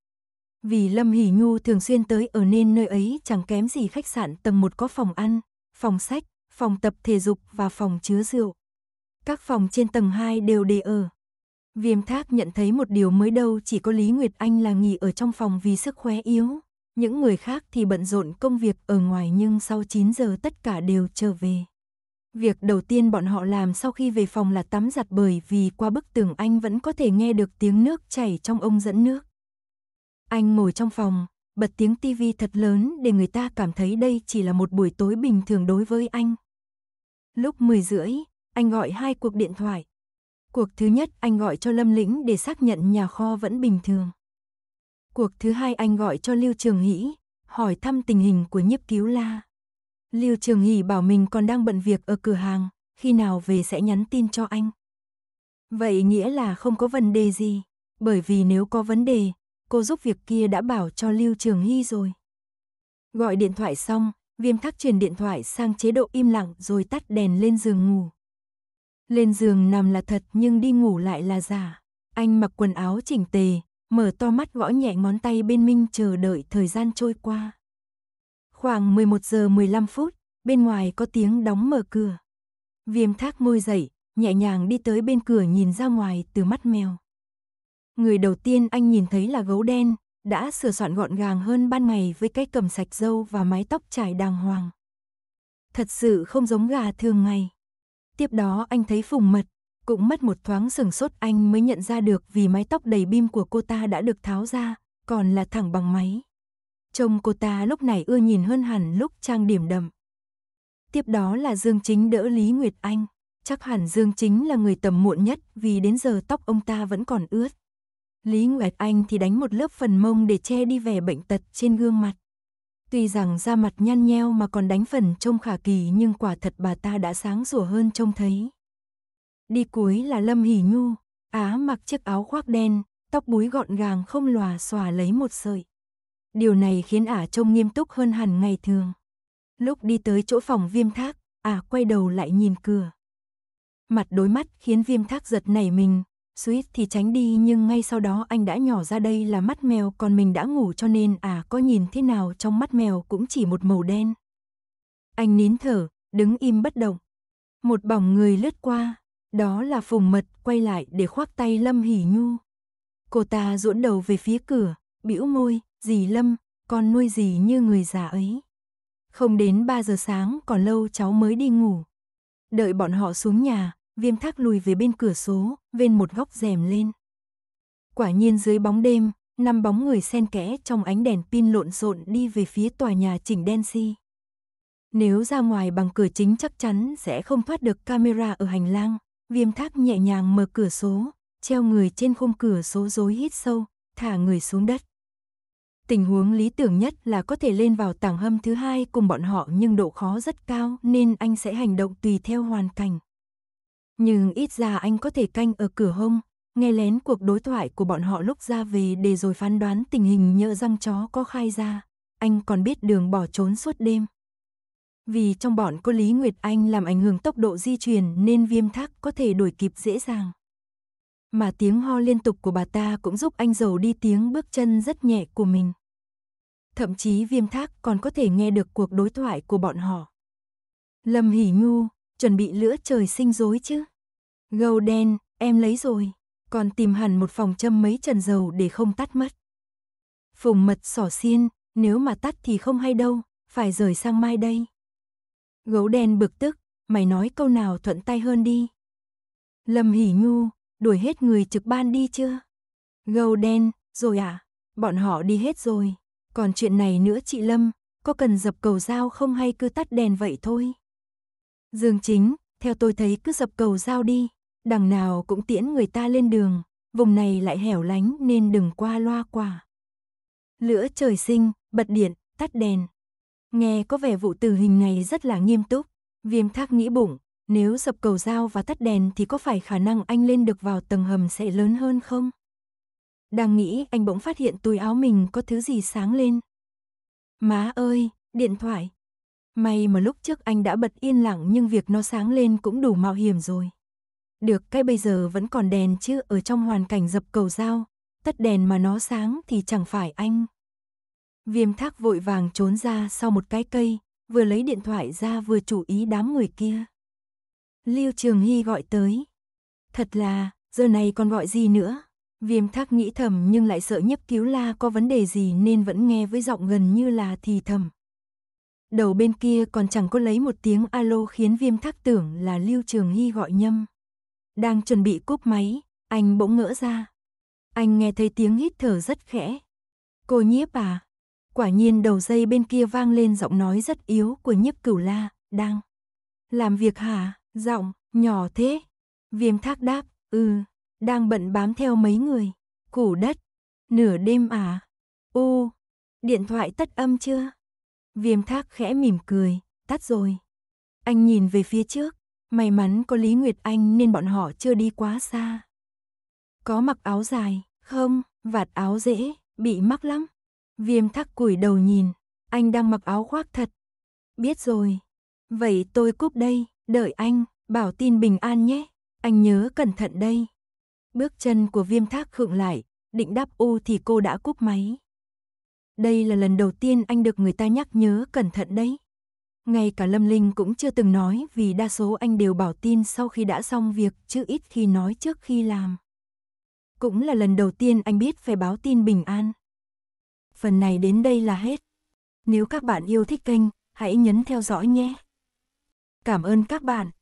Vì Lâm Hỷ Nhu thường xuyên tới ở nên nơi ấy chẳng kém gì khách sạn tầng 1 có phòng ăn, phòng sách, phòng tập thể dục và phòng chứa rượu. Các phòng trên tầng 2 đều để ở. Viêm thác nhận thấy một điều mới đâu chỉ có Lý Nguyệt Anh là nghỉ ở trong phòng vì sức khỏe yếu. Những người khác thì bận rộn công việc ở ngoài nhưng sau 9 giờ tất cả đều trở về. Việc đầu tiên bọn họ làm sau khi về phòng là tắm giặt bởi vì qua bức tường anh vẫn có thể nghe được tiếng nước chảy trong ông dẫn nước. Anh ngồi trong phòng, bật tiếng tivi thật lớn để người ta cảm thấy đây chỉ là một buổi tối bình thường đối với anh. Lúc 10 rưỡi, anh gọi hai cuộc điện thoại, Cuộc thứ nhất anh gọi cho Lâm Lĩnh để xác nhận nhà kho vẫn bình thường. Cuộc thứ hai anh gọi cho Lưu Trường Hỷ, hỏi thăm tình hình của nhiếp cứu la. Lưu Trường Hỷ bảo mình còn đang bận việc ở cửa hàng, khi nào về sẽ nhắn tin cho anh. Vậy nghĩa là không có vấn đề gì, bởi vì nếu có vấn đề, cô giúp việc kia đã bảo cho Lưu Trường Hy rồi. Gọi điện thoại xong, viêm thắc chuyển điện thoại sang chế độ im lặng rồi tắt đèn lên giường ngủ. Lên giường nằm là thật nhưng đi ngủ lại là giả. Anh mặc quần áo chỉnh tề, mở to mắt gõ nhẹ ngón tay bên Minh chờ đợi thời gian trôi qua. Khoảng 11 giờ 15 phút, bên ngoài có tiếng đóng mở cửa. Viêm thác môi dậy, nhẹ nhàng đi tới bên cửa nhìn ra ngoài từ mắt mèo. Người đầu tiên anh nhìn thấy là gấu đen, đã sửa soạn gọn gàng hơn ban ngày với cái cầm sạch râu và mái tóc trải đàng hoàng. Thật sự không giống gà thường ngày. Tiếp đó anh thấy phùng mật, cũng mất một thoáng sừng sốt anh mới nhận ra được vì mái tóc đầy bim của cô ta đã được tháo ra, còn là thẳng bằng máy. Trông cô ta lúc này ưa nhìn hơn hẳn lúc trang điểm đậm. Tiếp đó là Dương Chính đỡ Lý Nguyệt Anh. Chắc hẳn Dương Chính là người tầm muộn nhất vì đến giờ tóc ông ta vẫn còn ướt. Lý Nguyệt Anh thì đánh một lớp phần mông để che đi vẻ bệnh tật trên gương mặt. Tuy rằng da mặt nhăn nheo mà còn đánh phần trông khả kỳ nhưng quả thật bà ta đã sáng sủa hơn trông thấy. Đi cuối là Lâm Hỷ Nhu, Á mặc chiếc áo khoác đen, tóc búi gọn gàng không lòa xòa lấy một sợi. Điều này khiến Ả trông nghiêm túc hơn hẳn ngày thường. Lúc đi tới chỗ phòng viêm thác, Ả quay đầu lại nhìn cửa. Mặt đối mắt khiến viêm thác giật nảy mình, suýt thì tránh đi nhưng ngay sau đó anh đã nhỏ ra đây là mắt mèo còn mình đã ngủ cho nên à có nhìn thế nào trong mắt mèo cũng chỉ một màu đen. Anh nín thở, đứng im bất động. Một bóng người lướt qua, đó là Phùng Mật quay lại để khoác tay Lâm Hỉ Nhu. Cô ta duỗi đầu về phía cửa, bĩu môi, "Dì Lâm, con nuôi dì như người già ấy. Không đến 3 giờ sáng còn lâu cháu mới đi ngủ." Đợi bọn họ xuống nhà, viêm thác lùi về bên cửa số, ven một góc rèm lên. Quả nhiên dưới bóng đêm, năm bóng người xen kẽ trong ánh đèn pin lộn xộn đi về phía tòa nhà chỉnh đen si. Nếu ra ngoài bằng cửa chính chắc chắn sẽ không thoát được camera ở hành lang, viêm thác nhẹ nhàng mở cửa số, treo người trên khung cửa số rối hít sâu, thả người xuống đất. Tình huống lý tưởng nhất là có thể lên vào tảng hâm thứ hai cùng bọn họ nhưng độ khó rất cao nên anh sẽ hành động tùy theo hoàn cảnh. Nhưng ít ra anh có thể canh ở cửa hông, nghe lén cuộc đối thoại của bọn họ lúc ra về để rồi phán đoán tình hình nhỡ răng chó có khai ra. Anh còn biết đường bỏ trốn suốt đêm. Vì trong bọn có Lý Nguyệt Anh làm ảnh hưởng tốc độ di chuyển nên viêm thác có thể đuổi kịp dễ dàng. Mà tiếng ho liên tục của bà ta cũng giúp anh giàu đi tiếng bước chân rất nhẹ của mình. Thậm chí viêm thác còn có thể nghe được cuộc đối thoại của bọn họ. Lâm Hỷ Nhu, chuẩn bị lửa trời sinh dối chứ. Gầu đen, em lấy rồi, còn tìm hẳn một phòng châm mấy trần dầu để không tắt mất. Phùng mật sỏ xiên, nếu mà tắt thì không hay đâu, phải rời sang mai đây. Gấu đen bực tức, mày nói câu nào thuận tay hơn đi. Lâm hỉ nhu, đuổi hết người trực ban đi chưa? Gấu đen, rồi à? Bọn họ đi hết rồi. Còn chuyện này nữa chị Lâm, có cần dập cầu dao không hay cứ tắt đèn vậy thôi? Dương chính, theo tôi thấy cứ dập cầu giao đi, đằng nào cũng tiễn người ta lên đường, vùng này lại hẻo lánh nên đừng qua loa quả. Lửa trời sinh, bật điện, tắt đèn. Nghe có vẻ vụ tử hình này rất là nghiêm túc, viêm thác nghĩ bụng, nếu dập cầu giao và tắt đèn thì có phải khả năng anh lên được vào tầng hầm sẽ lớn hơn không? Đang nghĩ anh bỗng phát hiện túi áo mình có thứ gì sáng lên. Má ơi, điện thoại, May mà lúc trước anh đã bật yên lặng nhưng việc nó sáng lên cũng đủ mạo hiểm rồi. Được cái bây giờ vẫn còn đèn chứ ở trong hoàn cảnh dập cầu dao, tất đèn mà nó sáng thì chẳng phải anh. Viêm thác vội vàng trốn ra sau một cái cây, vừa lấy điện thoại ra vừa chú ý đám người kia. Lưu Trường Hy gọi tới. Thật là, giờ này còn gọi gì nữa? Viêm thác nghĩ thầm nhưng lại sợ nhấp cứu la có vấn đề gì nên vẫn nghe với giọng gần như là thì thầm. Đầu bên kia còn chẳng có lấy một tiếng alo khiến viêm thác tưởng là Lưu Trường Hy gọi nhâm. Đang chuẩn bị cúp máy, anh bỗng ngỡ ra. Anh nghe thấy tiếng hít thở rất khẽ. Cô nhiếp à? Quả nhiên đầu dây bên kia vang lên giọng nói rất yếu của nhiếp cửu la, đang. Làm việc hả? Giọng, nhỏ thế. Viêm thác đáp, ừ, đang bận bám theo mấy người. Củ đất, nửa đêm à? Ô, điện thoại tắt âm chưa? Viêm thác khẽ mỉm cười, tắt rồi. Anh nhìn về phía trước, may mắn có Lý Nguyệt Anh nên bọn họ chưa đi quá xa. Có mặc áo dài, không, vạt áo dễ, bị mắc lắm. Viêm thác củi đầu nhìn, anh đang mặc áo khoác thật. Biết rồi, vậy tôi cúp đây, đợi anh, bảo tin bình an nhé, anh nhớ cẩn thận đây. Bước chân của viêm thác khựng lại, định đáp u thì cô đã cúp máy. Đây là lần đầu tiên anh được người ta nhắc nhớ cẩn thận đấy. Ngay cả Lâm Linh cũng chưa từng nói vì đa số anh đều bảo tin sau khi đã xong việc chứ ít khi nói trước khi làm. Cũng là lần đầu tiên anh biết phải báo tin bình an. Phần này đến đây là hết. Nếu các bạn yêu thích kênh, hãy nhấn theo dõi nhé. Cảm ơn các bạn.